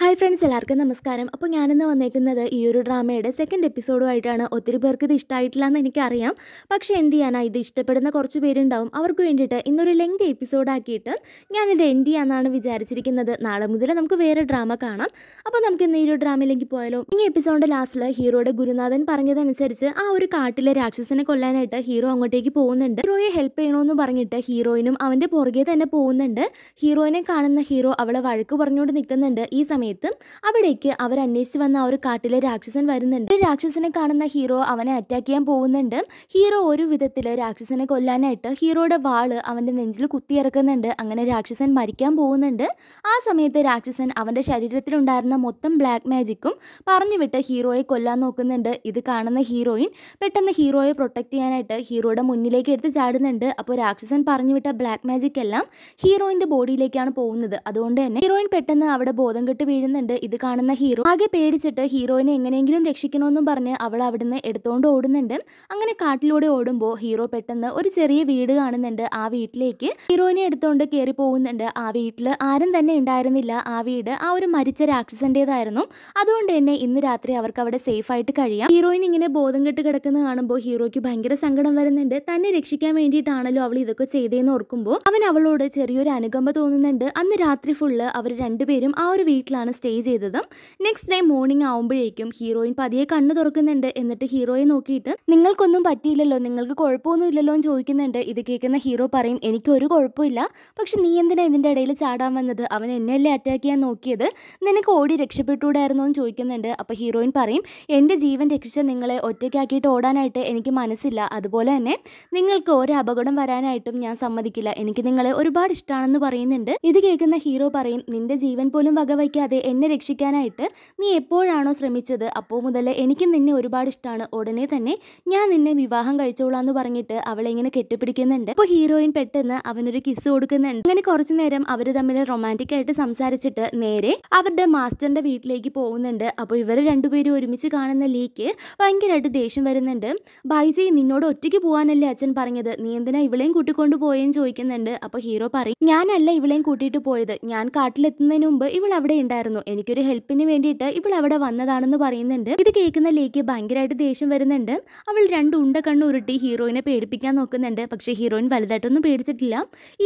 hi friends എല്ലാവർക്കും നമസ്കാരം അപ്പോൾ ഞാനിന്ന് വന്നേക്കുന്നത് ഈ ഒരു ഡ്രാമയുടെ സെക്കൻഡ് എപ്പിസോഡുമായിട്ടാണ് ഒത്തിരി പേർക്ക് ഇത് ഇഷ്ടമായിട്ടില്ല എന്ന് എനിക്കറിയാം പക്ഷേ എന്ത് ചെയ്യാനാ ഇത് ഇഷ്ടപ്പെടുന്ന കുറച്ച് പേരുണ്ടാവും അവർക്ക് വേണ്ടിയിട്ട് ഇന്നൊരു ലെങ്ത് എപ്പിസോഡാക്കിയിട്ട് ഞാനിത് എൻഡ് ചെയ്യാമെന്നാണ് വിചാരിച്ചിരിക്കുന്നത് നാളെ മുതൽ നമുക്ക് വേറെ ഡ്രാമ കാണാം അപ്പോൾ നമുക്ക് ഇന്ന് ഈ ഒരു ഡ്രാമയിലേക്ക് പോയാലോ ഈ എപ്പിസോഡിൻ്റെ ലാസ്റ്റിൽ ഹീറോയുടെ ഗുരുനാഥൻ പറഞ്ഞതനുസരിച്ച് ആ ഒരു കാട്ടിലെ രാക്ഷസനെ കൊല്ലാനായിട്ട് ഹീറോ അങ്ങോട്ടേക്ക് പോകുന്നുണ്ട് ഹീറോയെ ഹെൽപ്പ് ചെയ്യണമെന്ന് പറഞ്ഞിട്ട് ഹീറോയിനും അവൻ്റെ പുറകെ തന്നെ പോകുന്നുണ്ട് ഹീറോയിനെ കാണുന്ന ഹീറോ അവളെ വഴക്ക് പറഞ്ഞുകൊണ്ട് നിൽക്കുന്നുണ്ട് ഈ സമയത്ത് അവിടേക്ക് അവർ അന്വേഷിച്ച് വന്ന ആ ഒരു കാട്ടിലെ രാക്ഷസൻ വരുന്നുണ്ട് ഒരു രാക്ഷസനെ കാണുന്ന ഹീറോ അവനെ അറ്റാക്ക് ചെയ്യാൻ പോകുന്നുണ്ട് ഹീറോ ഒരു വിധത്തിൽ രാക്ഷസനെ കൊല്ലാനായിട്ട് ഹീറോയുടെ വാള് അവൻ്റെ നെഞ്ചിൽ കുത്തിയിറക്കുന്നുണ്ട് അങ്ങനെ രാക്ഷസൻ മരിക്കാൻ പോകുന്നുണ്ട് ആ സമയത്ത് രാക്ഷസൻ അവൻ്റെ ശരീരത്തിലുണ്ടായിരുന്ന മൊത്തം ബ്ലാക്ക് മാജിക്കും പറഞ്ഞുവിട്ട് ഹീറോയെ കൊല്ലാൻ നോക്കുന്നുണ്ട് ഇത് കാണുന്ന ഹീറോയിൻ പെട്ടെന്ന് ഹീറോയെ പ്രൊട്ടക്ട് ചെയ്യാനായിട്ട് ഹീറോയുടെ മുന്നിലേക്ക് എടുത്ത് ചാടുന്നുണ്ട് അപ്പോൾ രാക്ഷസൻ പറഞ്ഞു വിട്ട ബ്ലാക്ക് മാജിക് എല്ലാം ഹീറോയിൻ്റെ ബോഡിയിലേക്കാണ് പോകുന്നത് അതുകൊണ്ട് തന്നെ ഹീറോയിൻ പെട്ടെന്ന് അവിടെ ബോധം കെട്ട് വീഴുന്നുണ്ട് ഇത് കാണുന്ന ഹീറോ ആകെ പേടിച്ചിട്ട് ഹീറോയിനെ എങ്ങനെയെങ്കിലും രക്ഷിക്കണമെന്നും പറഞ്ഞ് അവൾ അവിടുന്ന് എടുത്തോണ്ട് ഓടുന്നുണ്ട് അങ്ങനെ കാട്ടിലൂടെ ഓടുമ്പോൾ ഹീറോ പെട്ടെന്ന് ഒരു ചെറിയ വീട് കാണുന്നുണ്ട് ആ വീട്ടിലേക്ക് ഹീറോയിനെ എടുത്തോണ്ട് കയറി പോകുന്നുണ്ട് ആ വീട്ടിൽ ആരും തന്നെ ഉണ്ടായിരുന്നില്ല ആ വീട് ആ ഒരു മരിച്ച രാക്ഷസന്റേതായിരുന്നു അതുകൊണ്ട് തന്നെ ഇന്ന് രാത്രി അവർക്ക് അവിടെ സേഫ് ആയിട്ട് കഴിയാം ഹീറോയിൻ ഇങ്ങനെ ബോധം കെട്ട് കിടക്കുന്ന കാണുമ്പോൾ ഹീറോയ്ക്ക് ഭയങ്കര സങ്കടം വരുന്നുണ്ട് തന്നെ രക്ഷിക്കാൻ വേണ്ടിയിട്ടാണല്ലോ അവൾ ഇതൊക്കെ ചെയ്തതെന്ന് ഓർക്കുമ്പോൾ അവൻ അവളോട് ചെറിയൊരു അനുകമ്പ തോന്നുന്നുണ്ട് അന്ന് രാത്രി ഫുള്ള് അവർ രണ്ടുപേരും ആ ഒരു വീട്ടിലാണ് ദിവസമാണ് സ്റ്റേ ചെയ്തത് നെക്സ്റ്റ് ഡേ മോർണിംഗ് ആവുമ്പോഴേക്കും ഹീറോയിൻ പതിയെ കണ്ണു തുറക്കുന്നുണ്ട് എന്നിട്ട് ഹീറോയെ നോക്കിയിട്ട് നിങ്ങൾക്കൊന്നും പറ്റിയില്ലല്ലോ നിങ്ങൾക്ക് കുഴപ്പമൊന്നും ഇല്ലല്ലോ എന്ന് ചോദിക്കുന്നുണ്ട് ഇത് കേൾക്കുന്ന ഹീറോ പറയും എനിക്ക് ഒരു കുഴപ്പമില്ല പക്ഷെ നീ എന്തിനാ ഇതിൻ്റെ ഇടയിൽ ചാടാൻ വന്നത് അവൻ എന്നെയല്ലേ അറ്റാക്ക് ചെയ്യാൻ നോക്കിയത് നിനക്ക് ഓടി രക്ഷപ്പെട്ടൂടായിരുന്നോ എന്ന് ചോദിക്കുന്നുണ്ട് അപ്പോൾ ഹീറോയിൻ പറയും എൻ്റെ ജീവൻ രക്ഷിച്ച നിങ്ങളെ ഒറ്റയ്ക്കാക്കിയിട്ട് ഓടാനായിട്ട് എനിക്ക് മനസ്സില്ല അതുപോലെ തന്നെ നിങ്ങൾക്ക് ഒരു അപകടം വരാനായിട്ടും ഞാൻ സമ്മതിക്കില്ല എനിക്ക് നിങ്ങളെ ഒരുപാട് ഇഷ്ടമാണെന്ന് പറയുന്നുണ്ട് ഇത് കേൾക്കുന്ന ഹീറോ പറയും നിന്റെ ജീവൻ പോലും വകവയ്ക്കാതെ കൂടാതെ എന്നെ രക്ഷിക്കാനായിട്ട് നീ എപ്പോഴാണോ ശ്രമിച്ചത് അപ്പോൾ മുതൽ എനിക്ക് നിന്നെ ഒരുപാട് ഇഷ്ടമാണ് ഉടനെ തന്നെ ഞാൻ നിന്നെ വിവാഹം കഴിച്ചോളാം എന്ന് പറഞ്ഞിട്ട് അവളെ ഇങ്ങനെ കെട്ടിപ്പിടിക്കുന്നുണ്ട് അപ്പോൾ ഹീറോയിൻ പെട്ടെന്ന് അവനൊരു കിസ് കൊടുക്കുന്നുണ്ട് അങ്ങനെ കുറച്ചു നേരം അവർ തമ്മിൽ റൊമാൻറ്റിക് ആയിട്ട് സംസാരിച്ചിട്ട് നേരെ അവരുടെ മാസ്റ്ററിന്റെ വീട്ടിലേക്ക് പോകുന്നുണ്ട് അപ്പോൾ ഇവർ രണ്ടുപേരും ഒരുമിച്ച് കാണുന്ന ലീക്ക് ഭയങ്കരമായിട്ട് ദേഷ്യം വരുന്നുണ്ട് ബൈസി നിന്നോട് ഒറ്റയ്ക്ക് പോകാനല്ലേ അച്ഛൻ പറഞ്ഞത് നീ എന്തിനാ ഇവളെയും കൂട്ടിക്കൊണ്ട് പോയെന്ന് ചോദിക്കുന്നുണ്ട് അപ്പോൾ ഹീറോ പറയും ഞാനല്ല ഇവളെയും കൂട്ടിയിട്ട് പോയത് ഞാൻ കാട്ടിലെത്തുന്നതിന് മുമ്പ് ഇവൾ അവിടെ ഉണ്ടായിരുന്നു ഉണ്ടായിരുന്നു എനിക്കൊരു ഹെൽപ്പിന് വേണ്ടിയിട്ട് ഇവൾ അവിടെ വന്നതാണെന്ന് പറയുന്നുണ്ട് ഇത് കേൾക്കുന്ന ലേക്ക് ഭയങ്കരമായിട്ട് ദേഷ്യം വരുന്നുണ്ട് അവൾ രണ്ട് ഉണ്ട കണ്ണു ഉരുട്ടി ഹീറോയിനെ പേടിപ്പിക്കാൻ നോക്കുന്നുണ്ട് പക്ഷെ ഹീറോയിൻ വലുതായിട്ടൊന്നും പേടിച്ചിട്ടില്ല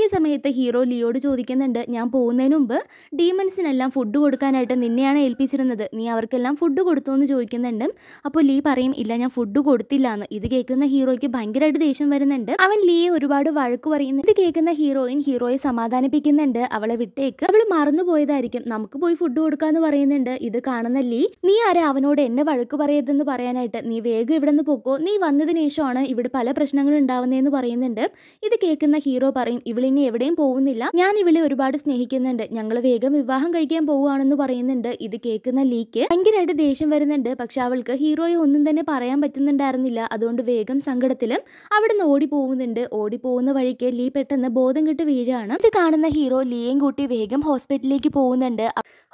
ഈ സമയത്ത് ഹീറോ ലിയോട് ചോദിക്കുന്നുണ്ട് ഞാൻ പോകുന്നതിന് മുമ്പ് ഡീമൺസിനെല്ലാം ഫുഡ് കൊടുക്കാനായിട്ട് നിന്നെയാണ് ഏൽപ്പിച്ചിരുന്നത് നീ അവർക്കെല്ലാം ഫുഡ് കൊടുത്തു എന്ന് ചോദിക്കുന്നുണ്ട് അപ്പോൾ ലീ പറയും ഇല്ല ഞാൻ ഫുഡ് കൊടുത്തില്ല എന്ന് ഇത് കേൾക്കുന്ന ഹീറോയ്ക്ക് ഭയങ്കരമായിട്ട് ദേഷ്യം വരുന്നുണ്ട് അവൻ ലീയെ ഒരുപാട് വഴക്ക് പറയുന്നു ഇത് കേൾക്കുന്ന ഹീറോയിൻ ഹീറോയെ സമാധാനിപ്പിക്കുന്നുണ്ട് അവളെ വിട്ടേക്ക് അവൾ മറന്നു പോയതായിരിക്കും നമുക്ക് പോയി ഫുഡ് കൊടുക്കാന്ന് പറയുന്നുണ്ട് ഇത് കാണുന്നല്ലേ നീ ആരെ അവനോട് എന്നെ വഴക്ക് പറയരുതെന്ന് പറയാനായിട്ട് നീ വേഗം ഇവിടെ നിന്ന് പൊക്കോ നീ വന്നതിന് ശേഷമാണ് ഇവിടെ പല പ്രശ്നങ്ങളും ഉണ്ടാവുന്നതെന്ന് പറയുന്നുണ്ട് ഇത് കേൾക്കുന്ന ഹീറോ പറയും ഇവളിനി എവിടെയും പോകുന്നില്ല ഞാൻ ഇവളെ ഒരുപാട് സ്നേഹിക്കുന്നുണ്ട് ഞങ്ങൾ വേഗം വിവാഹം കഴിക്കാൻ പോവുകയാണെന്ന് പറയുന്നുണ്ട് ഇത് കേൾക്കുന്ന ലീക്ക് ഭയങ്കരമായിട്ട് ദേഷ്യം വരുന്നുണ്ട് പക്ഷെ അവൾക്ക് ഹീറോയെ ഒന്നും തന്നെ പറയാൻ പറ്റുന്നുണ്ടായിരുന്നില്ല അതുകൊണ്ട് വേഗം സങ്കടത്തിലും നിന്ന് ഓടി പോകുന്നുണ്ട് ഓടി പോകുന്ന വഴിക്ക് ലീ പെട്ടെന്ന് ബോധം കെട്ട് വീഴാണ് ഇത് കാണുന്ന ഹീറോ ലീയും കൂട്ടി വേഗം ഹോസ്പിറ്റലിലേക്ക് പോകുന്നുണ്ട്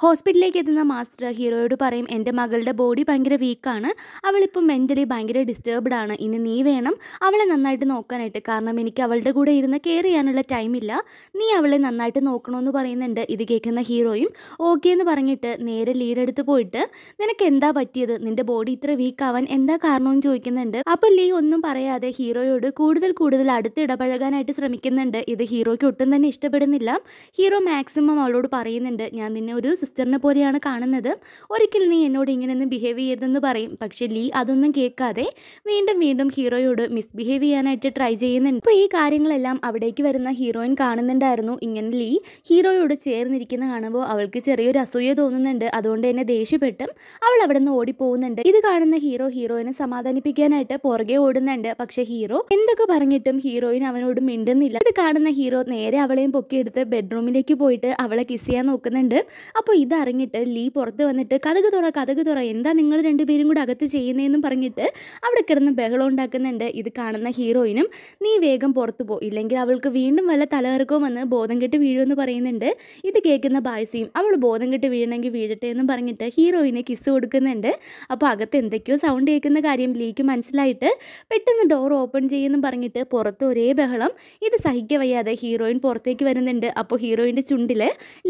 ഹോസ്പിറ്റലിലേക്ക് എത്തുന്ന മാസ്റ്റർ ഹീറോയോട് പറയും എൻ്റെ മകളുടെ ബോഡി ഭയങ്കര വീക്കാണ് അവളിപ്പം മെൻ്റലി ഭയങ്കര ഡിസ്റ്റർബ്ഡ് ആണ് ഇനി നീ വേണം അവളെ നന്നായിട്ട് നോക്കാനായിട്ട് കാരണം എനിക്ക് അവളുടെ കൂടെ ഇരുന്ന് കെയർ ചെയ്യാനുള്ള ടൈമില്ല നീ അവളെ നന്നായിട്ട് നോക്കണമെന്ന് പറയുന്നുണ്ട് ഇത് കേൾക്കുന്ന ഹീറോയും ഓക്കെ എന്ന് പറഞ്ഞിട്ട് നേരെ എടുത്ത് പോയിട്ട് നിനക്ക് എന്താ പറ്റിയത് നിന്റെ ബോഡി ഇത്ര വീക്ക് ആവാൻ എന്താ കാരണമെന്ന് ചോദിക്കുന്നുണ്ട് അപ്പോൾ ലീ ഒന്നും പറയാതെ ഹീറോയോട് കൂടുതൽ കൂടുതൽ അടുത്ത് ഇടപഴകാനായിട്ട് ശ്രമിക്കുന്നുണ്ട് ഇത് ഹീറോയ്ക്ക് ഒട്ടും തന്നെ ഇഷ്ടപ്പെടുന്നില്ല ഹീറോ മാക്സിമം അവളോട് പറയുന്നുണ്ട് ഞാൻ നിന്നെ ഒരു സിസ്റ്ററിനെ പോലെയാണ് കാണുന്നത് ഒരിക്കൽ നീ എന്നോട് ഇങ്ങനെയൊന്നും ബിഹേവ് ചെയ്യരുതെന്ന് പറയും പക്ഷേ ലീ അതൊന്നും കേൾക്കാതെ വീണ്ടും വീണ്ടും ഹീറോയോട് മിസ്ബിഹേവ് ചെയ്യാനായിട്ട് ട്രൈ ചെയ്യുന്നുണ്ട് അപ്പോൾ ഈ കാര്യങ്ങളെല്ലാം അവിടേക്ക് വരുന്ന ഹീറോയിൻ കാണുന്നുണ്ടായിരുന്നു ഇങ്ങനെ ലീ ഹീറോയോട് ചേർന്നിരിക്കുന്ന കാണുമ്പോൾ അവൾക്ക് ചെറിയൊരു അസൂയ തോന്നുന്നുണ്ട് അതുകൊണ്ട് തന്നെ ദേഷ്യപ്പെട്ടും അവൾ അവിടെ നിന്ന് ഓടിപ്പോകുന്നുണ്ട് ഇത് കാണുന്ന ഹീറോ ഹീറോയിനെ സമാധാനിപ്പിക്കാനായിട്ട് പുറകെ ഓടുന്നുണ്ട് പക്ഷെ ഹീറോ എന്തൊക്കെ പറഞ്ഞിട്ടും ഹീറോയിൻ അവനോട് മിണ്ടുന്നില്ല ഇത് കാണുന്ന ഹീറോ നേരെ അവളെയും പൊക്കിയെടുത്ത് ബെഡ്റൂമിലേക്ക് പോയിട്ട് അവളെ കിസ് ചെയ്യാൻ നോക്കുന്നുണ്ട് അപ്പോൾ ഇതറിഞ്ഞിട്ട് ലീ പുറത്ത് വന്നിട്ട് കഥക് തുറ കഥക് തുറ എന്താ നിങ്ങൾ രണ്ടുപേരും കൂടെ അകത്ത് ചെയ്യുന്നതെന്നും പറഞ്ഞിട്ട് അവിടെ കിടന്ന് ബഹളം ഉണ്ടാക്കുന്നുണ്ട് ഇത് കാണുന്ന ഹീറോയിനും നീ വേഗം പുറത്ത് പോ ഇല്ലെങ്കിൽ അവൾക്ക് വീണ്ടും വല്ല തലകറക്കവും വന്ന് ബോധം കെട്ട് വീഴുമെന്ന് പറയുന്നുണ്ട് ഇത് കേൾക്കുന്ന ബാഴ്സിയും അവൾ ബോധം കെട്ട് വീഴണമെങ്കിൽ വീഴട്ടെ എന്നും പറഞ്ഞിട്ട് ഹീറോയിനെ കിസ് കൊടുക്കുന്നുണ്ട് അപ്പോൾ അകത്ത് എന്തൊക്കെയോ സൗണ്ട് കേൾക്കുന്ന കാര്യം ലീക്ക് മനസ്സിലായിട്ട് പെട്ടെന്ന് ഡോർ ഓപ്പൺ ചെയ്യുമെന്നും പറഞ്ഞിട്ട് പുറത്ത് ഒരേ ബഹളം ഇത് സഹിക്കവയ്യാതെ ഹീറോയിൻ പുറത്തേക്ക് വരുന്നുണ്ട് അപ്പോൾ ഹീറോയിൻ്റെ ചുണ്ടിൽ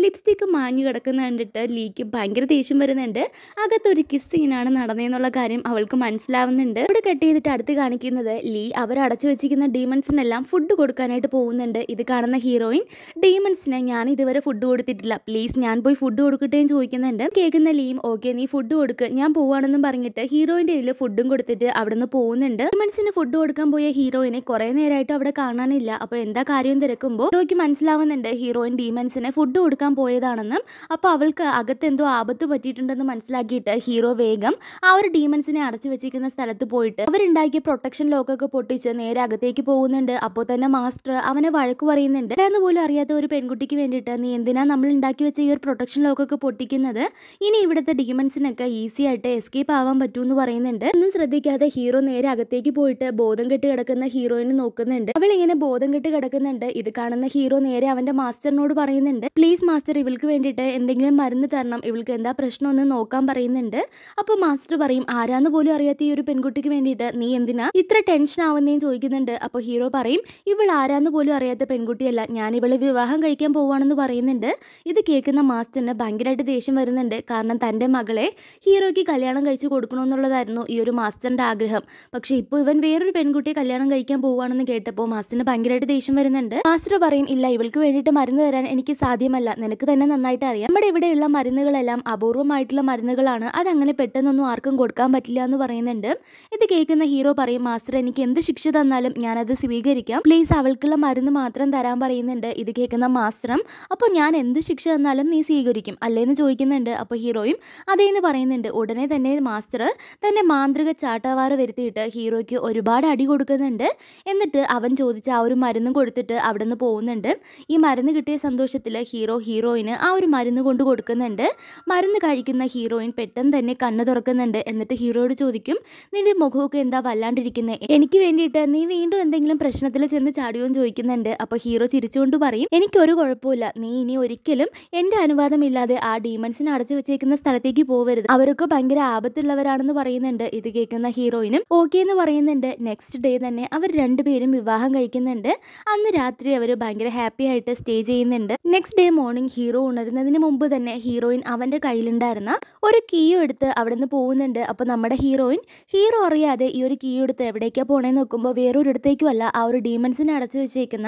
ലിപ്സ്റ്റിക്ക് മാഞ്ഞു കിടക്കുന്നുണ്ട് കണ്ടിട്ട് ലീക്ക് ഭയങ്കര ദേഷ്യം വരുന്നുണ്ട് അകത്തൊരു കിസ് സീനാണ് നടന്നതെന്നുള്ള കാര്യം അവൾക്ക് മനസ്സിലാവുന്നുണ്ട് ഇവിടെ കട്ട് ചെയ്തിട്ട് അടുത്ത് കാണിക്കുന്നത് ലീ അവരടച്ചു വെച്ചിരിക്കുന്ന ഡീമൺസിനെല്ലാം ഫുഡ് കൊടുക്കാനായിട്ട് പോകുന്നുണ്ട് ഇത് കാണുന്ന ഹീറോയിൻ ഡീമൺസിന് ഞാൻ ഇതുവരെ ഫുഡ് കൊടുത്തിട്ടില്ല പ്ലീസ് ഞാൻ പോയി ഫുഡ് കൊടുക്കട്ടെ എന്ന് ചോദിക്കുന്നുണ്ട് കേൾക്കുന്ന ലീം ഓക്കെ നീ ഫുഡ് കൊടുക്ക് ഞാൻ പോവാണെന്നും പറഞ്ഞിട്ട് ഹീറോയിന്റെ കയ്യിൽ ഫുഡും കൊടുത്തിട്ട് നിന്ന് പോകുന്നുണ്ട് ഡീമൺസിന് ഫുഡ് കൊടുക്കാൻ പോയ ഹീറോയിനെ കുറെ നേരമായിട്ട് അവിടെ കാണാനില്ല അപ്പോൾ എന്താ കാര്യം തിരക്കുമ്പോൾ ഹീറോയ്ക്ക് മനസ്സിലാവുന്നുണ്ട് ഹീറോയിൻ ഡീമൺസിന് ഫുഡ് കൊടുക്കാൻ പോയതാണെന്നും അപ്പോൾ അവൾ അവൾക്ക് അകത്തെന്തോ ആപത്ത് പറ്റിയിട്ടുണ്ടെന്ന് മനസ്സിലാക്കിയിട്ട് ഹീറോ വേഗം ആ ഒരു ഡീമൻസിനെ അടച്ചു വെച്ചിരിക്കുന്ന സ്ഥലത്ത് പോയിട്ട് അവരുണ്ടാക്കിയ പ്രൊട്ടക്ഷൻ ലോക്കൊക്കെ പൊട്ടിച്ച് നേരെ അകത്തേക്ക് പോകുന്നുണ്ട് അപ്പോൾ തന്നെ മാസ്റ്റർ അവനെ വഴക്ക് പറയുന്നുണ്ട് എന്ന് പോലും അറിയാത്ത ഒരു പെൺകുട്ടിക്ക് വേണ്ടിയിട്ട് നീ എന്തിനാ നമ്മൾ ഉണ്ടാക്കി വെച്ച ഈ ഒരു പ്രൊട്ടക്ഷൻ ലോക്കൊക്കെ പൊട്ടിക്കുന്നത് ഇനി ഇവിടുത്തെ ഡീമൻസിനൊക്കെ ഈസി ആയിട്ട് എസ്കേപ്പ് ആവാൻ പറ്റുമെന്ന് പറയുന്നുണ്ട് ഒന്നും ശ്രദ്ധിക്കാതെ ഹീറോ നേരെ അകത്തേക്ക് പോയിട്ട് ബോധം കെട്ട് കിടക്കുന്ന ഹീറോയിനെ നോക്കുന്നുണ്ട് അവൾ ഇങ്ങനെ ബോധം കെട്ട് കിടക്കുന്നുണ്ട് ഇത് കാണുന്ന ഹീറോ നേരെ അവന്റെ മാസ്റ്ററിനോട് പറയുന്നുണ്ട് പ്ലീസ് മാസ്റ്റർ ഇവൾക്ക് വേണ്ടിയിട്ട് എന്തെങ്കിലും എന്തെങ്കിലും മരുന്ന് തരണം ഇവൾക്ക് എന്താ പ്രശ്നമെന്ന് നോക്കാൻ പറയുന്നുണ്ട് അപ്പോൾ മാസ്റ്റർ പറയും ആരാന്ന് പോലും അറിയാത്ത ഈ ഒരു പെൺകുട്ടിക്ക് വേണ്ടിയിട്ട് നീ എന്തിനാ ഇത്ര ടെൻഷൻ ആവുന്നേന്ന് ചോദിക്കുന്നുണ്ട് അപ്പോൾ ഹീറോ പറയും ഇവൾ ആരാന്ന് പോലും അറിയാത്ത പെൺകുട്ടിയല്ല ഞാൻ ഇവളെ വിവാഹം കഴിക്കാൻ പോവാണെന്ന് പറയുന്നുണ്ട് ഇത് കേൾക്കുന്ന മാസ്റ്ററിന് ഭയങ്കരമായിട്ട് ദേഷ്യം വരുന്നുണ്ട് കാരണം തന്റെ മകളെ ഹീറോയ്ക്ക് കല്യാണം കഴിച്ചു കൊടുക്കണമെന്നുള്ളതായിരുന്നു ഈ ഒരു മാസ്റ്ററിന്റെ ആഗ്രഹം പക്ഷേ ഇപ്പോൾ ഇവൻ വേറൊരു പെൺകുട്ടിയെ കല്യാണം കഴിക്കാൻ പോവുകയാണെന്ന് കേട്ടപ്പോൾ മാസ്റ്ററിന് ഭയങ്കരമായിട്ട് ദേഷ്യം വരുന്നുണ്ട് മാസ്റ്റർ പറയും ഇല്ല ഇവൾക്ക് വേണ്ടിയിട്ട് മരുന്ന് തരാൻ എനിക്ക് സാധ്യമല്ല നിനക്ക് തന്നെ നന്നായിട്ട് അറിയാം നമ്മുടെ ഇവിടെ ഇവിടെയുള്ള മരുന്നുകളെല്ലാം അപൂർവമായിട്ടുള്ള മരുന്നുകളാണ് അതങ്ങനെ പെട്ടെന്നൊന്നും ആർക്കും കൊടുക്കാൻ പറ്റില്ല എന്ന് പറയുന്നുണ്ട് ഇത് കേൾക്കുന്ന ഹീറോ പറയും മാസ്റ്റർ എനിക്ക് എന്ത് ശിക്ഷ തന്നാലും ഞാനത് സ്വീകരിക്കാം പ്ലീസ് അവൾക്കുള്ള മരുന്ന് മാത്രം തരാൻ പറയുന്നുണ്ട് ഇത് കേൾക്കുന്ന മാസ്റ്ററും അപ്പോൾ ഞാൻ എന്ത് ശിക്ഷ തന്നാലും നീ സ്വീകരിക്കും അല്ലേന്ന് ചോദിക്കുന്നുണ്ട് അപ്പോൾ ഹീറോയും അതേന്ന് പറയുന്നുണ്ട് ഉടനെ തന്നെ മാസ്റ്റർ തന്നെ മാന്ത്രിക ചാട്ടവാറ് വരുത്തിയിട്ട് ഹീറോയ്ക്ക് ഒരുപാട് അടി കൊടുക്കുന്നുണ്ട് എന്നിട്ട് അവൻ ചോദിച്ച ആ ഒരു മരുന്നും കൊടുത്തിട്ട് അവിടെ നിന്ന് പോകുന്നുണ്ട് ഈ മരുന്ന് കിട്ടിയ സന്തോഷത്തിൽ ഹീറോ ഹീറോയിന് ആ ഒരു മരുന്ന് കൊണ്ട് കൊടുക്കുന്നുണ്ട് മരുന്ന് കഴിക്കുന്ന ഹീറോയിൻ പെട്ടെന്ന് തന്നെ കണ്ണ് തുറക്കുന്നുണ്ട് എന്നിട്ട് ഹീറോയോട് ചോദിക്കും നിന്റെ മുഖമൊക്കെ എന്താ വല്ലാണ്ടിരിക്കുന്നത് എനിക്ക് വേണ്ടിയിട്ട് നീ വീണ്ടും എന്തെങ്കിലും പ്രശ്നത്തിൽ ചെന്ന് ചാടിയോ ചോദിക്കുന്നുണ്ട് അപ്പോൾ ഹീറോ ചിരിച്ചുകൊണ്ട് പറയും എനിക്കൊരു കുഴപ്പമില്ല നീ ഇനി ഒരിക്കലും എൻ്റെ അനുവാദമില്ലാതെ ആ ഡീമൺസിനെ അടച്ചു വെച്ചേക്കുന്ന സ്ഥലത്തേക്ക് പോവരുത് അവരൊക്കെ ഭയങ്കര ആപത്തുള്ളവരാണെന്ന് പറയുന്നുണ്ട് ഇത് കേൾക്കുന്ന ഹീറോയിനും ഓക്കെ എന്ന് പറയുന്നുണ്ട് നെക്സ്റ്റ് ഡേ തന്നെ അവർ രണ്ടുപേരും വിവാഹം കഴിക്കുന്നുണ്ട് അന്ന് രാത്രി അവർ ഭയങ്കര ഹാപ്പി ആയിട്ട് സ്റ്റേ ചെയ്യുന്നുണ്ട് നെക്സ്റ്റ് ഡേ മോർണിംഗ് ഹീറോ ഉണരുന്നതിന് മുമ്പ് തന്നെ തന്നെ ഹീറോയിൻ അവൻ്റെ കയ്യിലുണ്ടായിരുന്ന ഒരു കീയും എടുത്ത് അവിടെ നിന്ന് പോകുന്നുണ്ട് അപ്പോൾ നമ്മുടെ ഹീറോയിൻ ഹീറോ അറിയാതെ ഈ ഒരു കീ എടുത്ത് എവിടേക്കാണ് പോകണേന്ന് നോക്കുമ്പോൾ വേറൊരിടത്തേക്കും അല്ല ആ ഒരു ഡീമൻസിനെ അടച്ചു വെച്ചേക്കുന്ന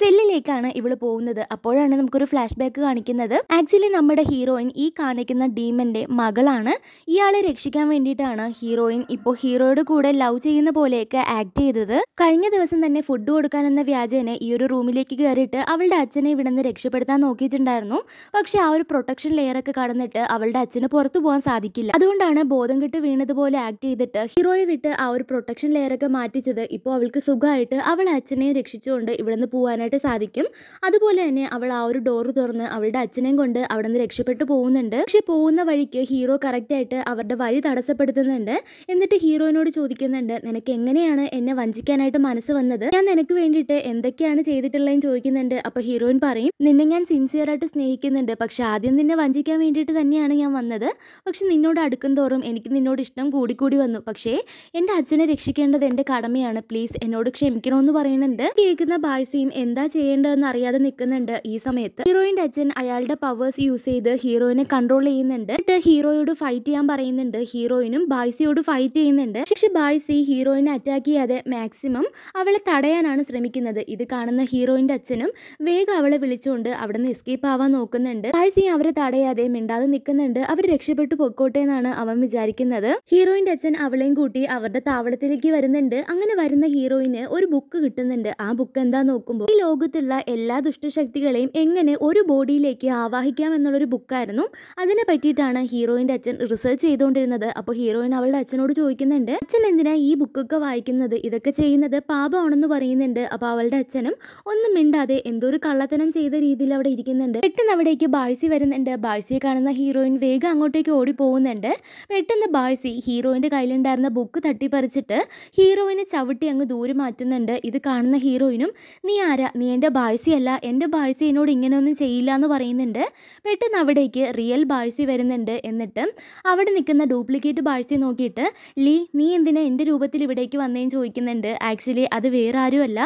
സെല്ലിലേക്കാണ് ഇവൾ പോകുന്നത് അപ്പോഴാണ് നമുക്കൊരു ഫ്ലാഷ് ബാക്ക് കാണിക്കുന്നത് ആക്ച്വലി നമ്മുടെ ഹീറോയിൻ ഈ കാണിക്കുന്ന ഡീമൻ്റെ മകളാണ് ഇയാളെ രക്ഷിക്കാൻ വേണ്ടിയിട്ടാണ് ഹീറോയിൻ ഇപ്പോൾ ഹീറോയുടെ കൂടെ ലവ് ചെയ്യുന്ന പോലെയൊക്കെ ആക്ട് ചെയ്തത് കഴിഞ്ഞ ദിവസം തന്നെ ഫുഡ് കൊടുക്കാനെന്ന വ്യാജേനെ ഈ ഒരു റൂമിലേക്ക് കയറിയിട്ട് അവളുടെ അച്ഛനെ ഇവിടെ നിന്ന് രക്ഷപ്പെടുത്താൻ നോക്കിയിട്ടുണ്ടായിരുന്നു പക്ഷേ ആ ഒരു പ്രൊട്ടക്ഷൻ ലെയർ ഒക്കെ കടന്നിട്ട് അവളുടെ അച്ഛന് പുറത്തു പോകാൻ സാധിക്കില്ല അതുകൊണ്ടാണ് ബോധം കെട്ട് വീണതുപോലെ ആക്ട് ചെയ്തിട്ട് ഹീറോയെ വിട്ട് ആ ഒരു പ്രൊട്ടക്ഷൻ ലെയർ ഒക്കെ മാറ്റിച്ചത് ഇപ്പോൾ അവൾക്ക് സുഖമായിട്ട് അവൾ അച്ഛനെ രക്ഷിച്ചുകൊണ്ട് നിന്ന് പോകാനായിട്ട് സാധിക്കും അതുപോലെ തന്നെ അവൾ ആ ഒരു ഡോറ് തുറന്ന് അവളുടെ അച്ഛനെയും കൊണ്ട് അവിടെ നിന്ന് രക്ഷപ്പെട്ടു പോകുന്നുണ്ട് പക്ഷെ പോകുന്ന വഴിക്ക് ഹീറോ കറക്റ്റായിട്ട് അവരുടെ വഴി തടസ്സപ്പെടുത്തുന്നുണ്ട് എന്നിട്ട് ഹീറോയിനോട് ചോദിക്കുന്നുണ്ട് നിനക്ക് എങ്ങനെയാണ് എന്നെ വഞ്ചിക്കാനായിട്ട് മനസ്സ് വന്നത് ഞാൻ നിനക്ക് വേണ്ടിയിട്ട് എന്തൊക്കെയാണ് ചെയ്തിട്ടുള്ളതെന്ന് ചോദിക്കുന്നുണ്ട് അപ്പോൾ ഹീറോയിൻ പറയും നിന്നെ ഞാൻ സിൻസിയർ ആയിട്ട് സ്നേഹിക്കുന്നുണ്ട് പക്ഷെ ആദ്യം നിന്നെ വഞ്ചിക്കാൻ വേണ്ടിയിട്ട് തന്നെയാണ് ഞാൻ വന്നത് പക്ഷെ നിന്നോട് അടുക്കും തോറും എനിക്ക് നിന്നോട് ഇഷ്ടം കൂടിക്കൂടി വന്നു പക്ഷേ എൻ്റെ അച്ഛനെ രക്ഷിക്കേണ്ടത് എൻ്റെ കടമയാണ് പ്ലീസ് എന്നോട് ക്ഷമിക്കണമെന്ന് പറയുന്നുണ്ട് കേൾക്കുന്ന ബാഴ്സയും എന്താ ചെയ്യേണ്ടതെന്ന് അറിയാതെ നിൽക്കുന്നുണ്ട് ഈ സമയത്ത് ഹീറോയിൻ്റെ അച്ഛൻ അയാളുടെ പവേഴ്സ് യൂസ് ചെയ്ത് ഹീറോയിനെ കൺട്രോൾ ചെയ്യുന്നുണ്ട് എന്നിട്ട് ഹീറോയോട് ഫൈറ്റ് ചെയ്യാൻ പറയുന്നുണ്ട് ഹീറോയിനും ബാഴ്സിയോട് ഫൈറ്റ് ചെയ്യുന്നുണ്ട് പക്ഷെ ബാഴ്സി ഹീറോയിനെ അറ്റാക്ക് ചെയ്യാതെ മാക്സിമം അവളെ തടയാനാണ് ശ്രമിക്കുന്നത് ഇത് കാണുന്ന ഹീറോയിൻ്റെ അച്ഛനും വേഗം അവളെ വിളിച്ചുകൊണ്ട് അവിടെ നിന്ന് എസ്കേപ്പ് ആവാൻ നോക്കുന്നുണ്ട് ബാഴ്സി അവർ അവരെ തടയാതെ മിണ്ടാതെ നിൽക്കുന്നുണ്ട് അവർ രക്ഷപ്പെട്ടു പൊക്കോട്ടെ എന്നാണ് അവൻ വിചാരിക്കുന്നത് ഹീറോയിന്റെ അച്ഛൻ അവളെയും കൂട്ടി അവരുടെ താവളത്തിലേക്ക് വരുന്നുണ്ട് അങ്ങനെ വരുന്ന ഹീറോയിന് ഒരു ബുക്ക് കിട്ടുന്നുണ്ട് ആ ബുക്ക് എന്താ നോക്കുമ്പോൾ ഈ ലോകത്തുള്ള എല്ലാ ദുഷ്ടശക്തികളെയും എങ്ങനെ ഒരു ബോഡിയിലേക്ക് ആവാഹിക്കാം എന്നുള്ളൊരു ബുക്കായിരുന്നു അതിനെ പറ്റിയിട്ടാണ് ഹീറോയിന്റെ അച്ഛൻ റിസർച്ച് ചെയ്തുകൊണ്ടിരുന്നത് അപ്പോൾ ഹീറോയിൻ അവളുടെ അച്ഛനോട് ചോദിക്കുന്നുണ്ട് അച്ഛൻ എന്തിനാ ഈ ബുക്കൊക്കെ വായിക്കുന്നത് ഇതൊക്കെ ചെയ്യുന്നത് പാപമാണെന്ന് പറയുന്നുണ്ട് അപ്പോൾ അവളുടെ അച്ഛനും ഒന്നും മിണ്ടാതെ എന്തോ ഒരു കള്ളത്തനം ചെയ്ത രീതിയിൽ അവിടെ ഇരിക്കുന്നുണ്ട് പെട്ടെന്ന് അവിടേക്ക് ബാഴ്സി വരുന്ന കാണുന്നുണ്ട് ബാഴ്സിയെ കാണുന്ന ഹീറോയിൻ വേഗം അങ്ങോട്ടേക്ക് ഓടി പോകുന്നുണ്ട് പെട്ടെന്ന് ബാഴ്സി ഹീറോയിൻ്റെ കയ്യിലുണ്ടായിരുന്ന ബുക്ക് തട്ടിപ്പറിച്ചിട്ട് ഹീറോയിനെ ചവിട്ടി അങ്ങ് ദൂരെ മാറ്റുന്നുണ്ട് ഇത് കാണുന്ന ഹീറോയിനും നീ ആരാ നീ എൻ്റെ ബാഴ്സിയല്ല എൻ്റെ ബാഴ്സി എന്നോട് ഇങ്ങനെയൊന്നും ചെയ്യില്ല എന്ന് പറയുന്നുണ്ട് പെട്ടെന്ന് അവിടേക്ക് റിയൽ ബാഴ്സി വരുന്നുണ്ട് എന്നിട്ട് അവിടെ നിൽക്കുന്ന ഡ്യൂപ്ലിക്കേറ്റ് ബാഴ്സി നോക്കിയിട്ട് ലീ നീ എന്തിനാ എൻ്റെ രൂപത്തിൽ ഇവിടേക്ക് വന്നേന്ന് ചോദിക്കുന്നുണ്ട് ആക്ച്വലി അത് വേറെ ആരുമല്ല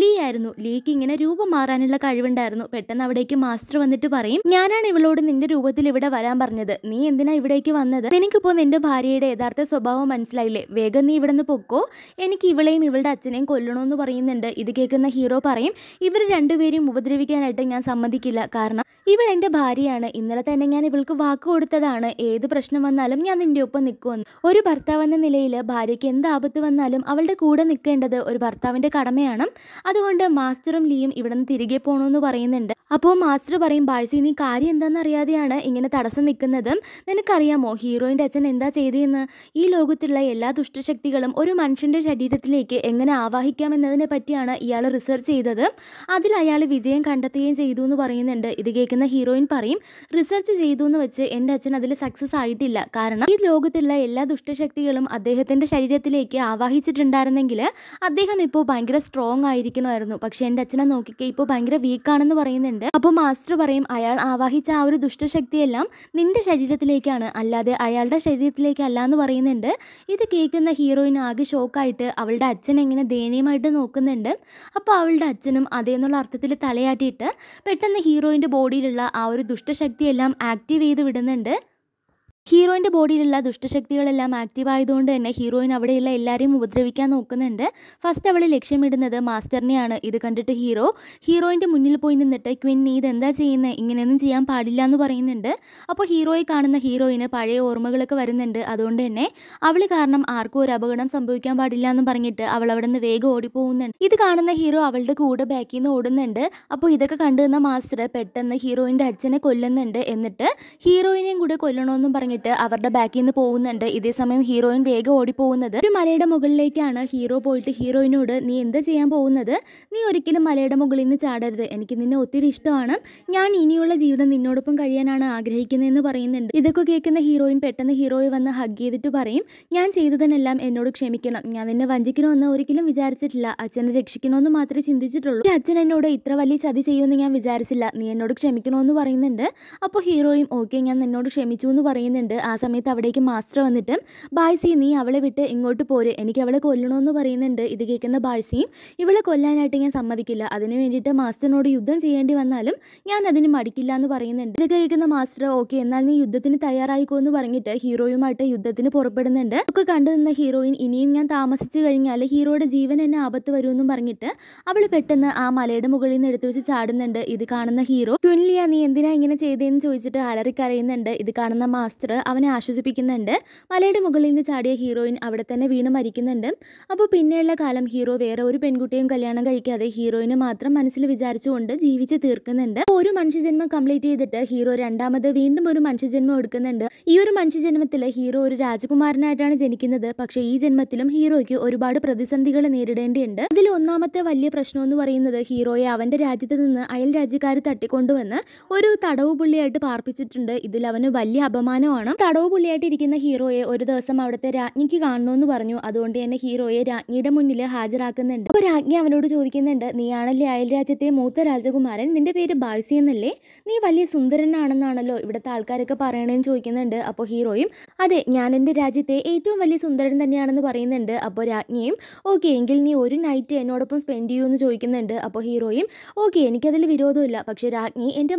ലീ ആയിരുന്നു ലീക്ക് ഇങ്ങനെ രൂപം മാറാനുള്ള കഴിവുണ്ടായിരുന്നു പെട്ടെന്ന് അവിടേക്ക് മാസ്റ്റർ വന്നിട്ട് പറയും ഞാനാണ് ഇവളോട് എന്നോട് നിന്റെ രൂപത്തിൽ ഇവിടെ വരാൻ പറഞ്ഞത് നീ എന്തിനാ ഇവിടേക്ക് വന്നത് എനിക്കിപ്പോൾ നിന്റെ ഭാര്യയുടെ യഥാർത്ഥ സ്വഭാവം മനസ്സിലായില്ലേ വേഗം നീ ഇവിടെ നിന്ന് പൊക്കോ എനിക്ക് ഇവളെയും ഇവളുടെ അച്ഛനെയും കൊല്ലണമെന്ന് പറയുന്നുണ്ട് ഇത് കേൾക്കുന്ന ഹീറോ പറയും ഇവർ രണ്ടുപേരെയും ഉപദ്രവിക്കാനായിട്ട് ഞാൻ സമ്മതിക്കില്ല കാരണം ഇവൾ എന്റെ ഭാര്യയാണ് ഇന്നലെ തന്നെ ഞാൻ ഇവൾക്ക് വാക്ക് കൊടുത്തതാണ് ഏത് പ്രശ്നം വന്നാലും ഞാൻ നിന്റെ ഒപ്പം നിൽക്കുമെന്ന് ഒരു ഭർത്താവെന്ന നിലയിൽ ഭാര്യയ്ക്ക് എന്ത് ആപത്ത് വന്നാലും അവളുടെ കൂടെ നിൽക്കേണ്ടത് ഒരു ഭർത്താവിന്റെ കടമയാണ് അതുകൊണ്ട് മാസ്റ്ററും ലീയും ഇവിടെ നിന്ന് തിരികെ പോകണമെന്ന് പറയുന്നുണ്ട് അപ്പോൾ മാസ്റ്റർ പറയും ബാഴ്സി നീ കാര്യം എന്താണെന്ന് അറിയാതെയാണ് ഇങ്ങനെ തടസ്സം നിൽക്കുന്നത് നിനക്കറിയാമോ ഹീറോയിൻ്റെ അച്ഛൻ എന്താ ചെയ്തതെന്ന് ഈ ലോകത്തുള്ള എല്ലാ ദുഷ്ടശക്തികളും ഒരു മനുഷ്യൻ്റെ ശരീരത്തിലേക്ക് എങ്ങനെ ആവാഹിക്കാമെന്നതിനെ പറ്റിയാണ് ഇയാൾ റിസർച്ച് ചെയ്തത് അതിൽ അയാൾ വിജയം കണ്ടെത്തുകയും ചെയ്തു എന്ന് പറയുന്നുണ്ട് ഇത് കേൾക്കുന്ന ഹീറോയിൻ പറയും റിസർച്ച് ചെയ്തു എന്ന് വെച്ച് എൻ്റെ അച്ഛൻ അതിൽ സക്സസ് ആയിട്ടില്ല കാരണം ഈ ലോകത്തുള്ള എല്ലാ ദുഷ്ടശക്തികളും അദ്ദേഹത്തിൻ്റെ ശരീരത്തിലേക്ക് ആവാഹിച്ചിട്ടുണ്ടായിരുന്നെങ്കിൽ അദ്ദേഹം ഇപ്പോൾ ഭയങ്കര സ്ട്രോങ് ആയിരിക്കണമായിരുന്നു പക്ഷേ എൻ്റെ അച്ഛനെ നോക്കിക്കേ ഇപ്പോൾ ഭയങ്കര വീക്കാണെന്ന് പറയുന്നുണ്ട് അപ്പോൾ മാസ്റ്റർ പറയും അയാൾ ആവാഹിച്ച ആ ഒരു ദുഷ്ടശക്തിയെല്ലാം നിന്റെ ശരീരത്തിലേക്കാണ് അല്ലാതെ അയാളുടെ ശരീരത്തിലേക്കല്ല എന്ന് പറയുന്നുണ്ട് ഇത് കേൾക്കുന്ന ഹീറോയിൻ ആകെ ഷോക്കായിട്ട് അവളുടെ അച്ഛൻ എങ്ങനെ ദയനീയമായിട്ട് നോക്കുന്നുണ്ട് അപ്പോൾ അവളുടെ അച്ഛനും അതേന്നുള്ള അർത്ഥത്തിൽ തലയാട്ടിയിട്ട് പെട്ടെന്ന് ഹീറോയിൻ്റെ ബോഡിയിലുള്ള ആ ഒരു ദുഷ്ടശക്തിയെല്ലാം ആക്റ്റീവ് ചെയ്ത് വിടുന്നുണ്ട് ഹീറോയിൻ്റെ ബോഡിയിലുള്ള ദുഷ്ടശക്തികളെല്ലാം ആക്റ്റീവ് ആയതുകൊണ്ട് തന്നെ ഹീറോയിൻ അവിടെയുള്ള എല്ലാവരെയും ഉപദ്രവിക്കാൻ നോക്കുന്നുണ്ട് ഫസ്റ്റ് അവൾ ലക്ഷ്യമിടുന്നത് മാസ്റ്ററിനെയാണ് ഇത് കണ്ടിട്ട് ഹീറോ ഹീറോയിൻ്റെ മുന്നിൽ പോയി നിന്നിട്ട് ക്വിൻ നീ ഇതെന്താ ചെയ്യുന്നത് ഇങ്ങനെയൊന്നും ചെയ്യാൻ പാടില്ല എന്ന് പറയുന്നുണ്ട് അപ്പോൾ ഹീറോയെ കാണുന്ന ഹീറോയിന് പഴയ ഓർമ്മകളൊക്കെ വരുന്നുണ്ട് അതുകൊണ്ട് തന്നെ അവൾ കാരണം ആർക്കും ഒരു അപകടം സംഭവിക്കാൻ പാടില്ല എന്ന് പറഞ്ഞിട്ട് അവൾ അവിടെ നിന്ന് വേഗം ഓടിപ്പോകുന്നുണ്ട് ഇത് കാണുന്ന ഹീറോ അവളുടെ കൂടെ ബാക്കിൽ നിന്ന് ഓടുന്നുണ്ട് അപ്പോൾ ഇതൊക്കെ കണ്ടുവന്ന മാസ്റ്റർ പെട്ടെന്ന് ഹീറോയിൻ്റെ അച്ഛനെ കൊല്ലുന്നുണ്ട് എന്നിട്ട് ഹീറോയിനെയും കൂടെ കൊല്ലണമെന്നും പറഞ്ഞു പറഞ്ഞിട്ട് അവരുടെ ബാക്കിൽ നിന്ന് പോകുന്നുണ്ട് ഇതേ സമയം ഹീറോയിൻ വേഗം ഓടിപ്പോകുന്നത് ഒരു മലയുടെ മുകളിലേക്കാണ് ഹീറോ പോയിട്ട് ഹീറോയിനോട് നീ എന്താ ചെയ്യാൻ പോകുന്നത് നീ ഒരിക്കലും മലയുടെ മുകളിൽ നിന്ന് ചാടരുത് എനിക്ക് നിന്നെ ഒത്തിരി ഇഷ്ടമാണ് ഞാൻ ഇനിയുള്ള ജീവിതം നിന്നോടൊപ്പം കഴിയാനാണ് ആഗ്രഹിക്കുന്നതെന്ന് പറയുന്നുണ്ട് ഇതൊക്കെ കേൾക്കുന്ന ഹീറോയിൻ പെട്ടെന്ന് ഹീറോയെ വന്ന് ഹഗ് ചെയ്തിട്ട് പറയും ഞാൻ ചെയ്തതിനെല്ലാം എന്നോട് ക്ഷമിക്കണം ഞാൻ നിന്നെ വഞ്ചിക്കണമെന്ന് ഒരിക്കലും വിചാരിച്ചിട്ടില്ല അച്ഛനെ രക്ഷിക്കണമെന്ന് മാത്രമേ ചിന്തിച്ചിട്ടുള്ളൂ അച്ഛൻ എന്നോട് ഇത്ര വലിയ ചതി ചെയ്യുമെന്ന് ഞാൻ വിചാരിച്ചില്ല നീ എന്നോട് ക്ഷമിക്കണമെന്ന് പറയുന്നുണ്ട് അപ്പോൾ ഹീറോയും ഓക്കെ ഞാൻ നിന്നോട് ക്ഷമിച്ചു എന്ന് പറയുന്നുണ്ട് പറയുന്നുണ്ട് ആ സമയത്ത് അവിടേക്ക് മാസ്റ്റർ വന്നിട്ട് ബാഴ്സി നീ അവളെ വിട്ട് ഇങ്ങോട്ട് പോര് എനിക്ക് അവളെ കൊല്ലണമെന്ന് പറയുന്നുണ്ട് ഇത് കേൾക്കുന്ന ബാഴ്സിയും ഇവളെ കൊല്ലാനായിട്ട് ഞാൻ സമ്മതിക്കില്ല അതിന് വേണ്ടിയിട്ട് മാസ്റ്ററിനോട് യുദ്ധം ചെയ്യേണ്ടി വന്നാലും ഞാൻ അതിന് മടിക്കില്ല എന്ന് പറയുന്നുണ്ട് ഇത് കേൾക്കുന്ന മാസ്റ്റർ ഓക്കെ എന്നാൽ നീ യുദ്ധത്തിന് തയ്യാറായിക്കോ എന്ന് പറഞ്ഞിട്ട് ഹീറോയുമായിട്ട് യുദ്ധത്തിന് പുറപ്പെടുന്നുണ്ട് ഒക്കെ കണ്ടു നിന്ന ഹീറോയിൻ ഇനിയും ഞാൻ താമസിച്ചു കഴിഞ്ഞാൽ ഹീറോയുടെ ജീവൻ എന്നെ ആപത്ത് വരുമെന്നും പറഞ്ഞിട്ട് അവൾ പെട്ടെന്ന് ആ മലയുടെ മുകളിൽ നിന്ന് എടുത്തു വെച്ച് ചാടുന്നുണ്ട് ഇത് കാണുന്ന ഹീറോ ക്വിൻലിയ നീ എന്തിനാ ഇങ്ങനെ ചെയ്തതെന്ന് ചോദിച്ചിട്ട് അലറിക്കറിയുന്നുണ്ട് ഇത് കാണുന്ന മാസ്റ്റർ അവനെ ആശ്വസിപ്പിക്കുന്നുണ്ട് മലയുടെ മുകളിൽ നിന്ന് ചാടിയ ഹീറോയിൻ അവിടെ തന്നെ വീണ് മരിക്കുന്നുണ്ട് അപ്പോൾ പിന്നെയുള്ള കാലം ഹീറോ വേറെ ഒരു പെൺകുട്ടിയും കല്യാണം കഴിക്കാതെ ഹീറോയിനെ മാത്രം മനസ്സിൽ വിചാരിച്ചുകൊണ്ട് ജീവിച്ച് തീർക്കുന്നുണ്ട് ഒരു മനുഷ്യജന്മം കംപ്ലീറ്റ് ചെയ്തിട്ട് ഹീറോ രണ്ടാമത് വീണ്ടും ഒരു മനുഷ്യജന്മം എടുക്കുന്നുണ്ട് ഈ ഒരു മനുഷ്യജന്മത്തിൽ ഹീറോ ഒരു രാജകുമാരനായിട്ടാണ് ജനിക്കുന്നത് പക്ഷേ ഈ ജന്മത്തിലും ഹീറോയ്ക്ക് ഒരുപാട് പ്രതിസന്ധികൾ നേരിടേണ്ടിയുണ്ട് അതിൽ ഒന്നാമത്തെ വലിയ പ്രശ്നം എന്ന് പറയുന്നത് ഹീറോയെ അവൻ്റെ രാജ്യത്ത് നിന്ന് അയൽ രാജ്യക്കാർ തട്ടിക്കൊണ്ടുവന്ന് ഒരു പുള്ളിയായിട്ട് പാർപ്പിച്ചിട്ടുണ്ട് ഇതിൽ അവന് വലിയ അപമാനമാണ് കാണും തടവ് പുള്ളിയായിട്ടിരിക്കുന്ന ഹീറോയെ ഒരു ദിവസം അവിടുത്തെ രാജ്ഞിക്ക് എന്ന് പറഞ്ഞു അതുകൊണ്ട് തന്നെ ഹീറോയെ രാജ്ഞിയുടെ മുന്നിൽ ഹാജരാക്കുന്നുണ്ട് അപ്പോൾ രാജ്ഞി അവനോട് ചോദിക്കുന്നുണ്ട് നീയാണല്ലേ അയൽരാജ്യത്തെ മൂത്ത രാജകുമാരൻ നിന്റെ പേര് ബാഴ്സി എന്നല്ലേ നീ വലിയ സുന്ദരനാണെന്നാണല്ലോ ഇവിടുത്തെ ആൾക്കാരൊക്കെ പറയണേന്ന് ചോദിക്കുന്നുണ്ട് അപ്പോൾ ഹീറോയും അതെ ഞാൻ എൻ്റെ രാജ്യത്തെ ഏറ്റവും വലിയ സുന്ദരൻ തന്നെയാണെന്ന് പറയുന്നുണ്ട് അപ്പോൾ രാജ്ഞിയും ഓക്കെ എങ്കിൽ നീ ഒരു നൈറ്റ് എന്നോടൊപ്പം സ്പെൻഡ് ചെയ്യൂ എന്ന് ചോദിക്കുന്നുണ്ട് അപ്പോൾ ഹീറോയും ഓക്കെ എനിക്കതിൽ വിരോധമില്ല പക്ഷേ രാജ്ഞി എൻ്റെ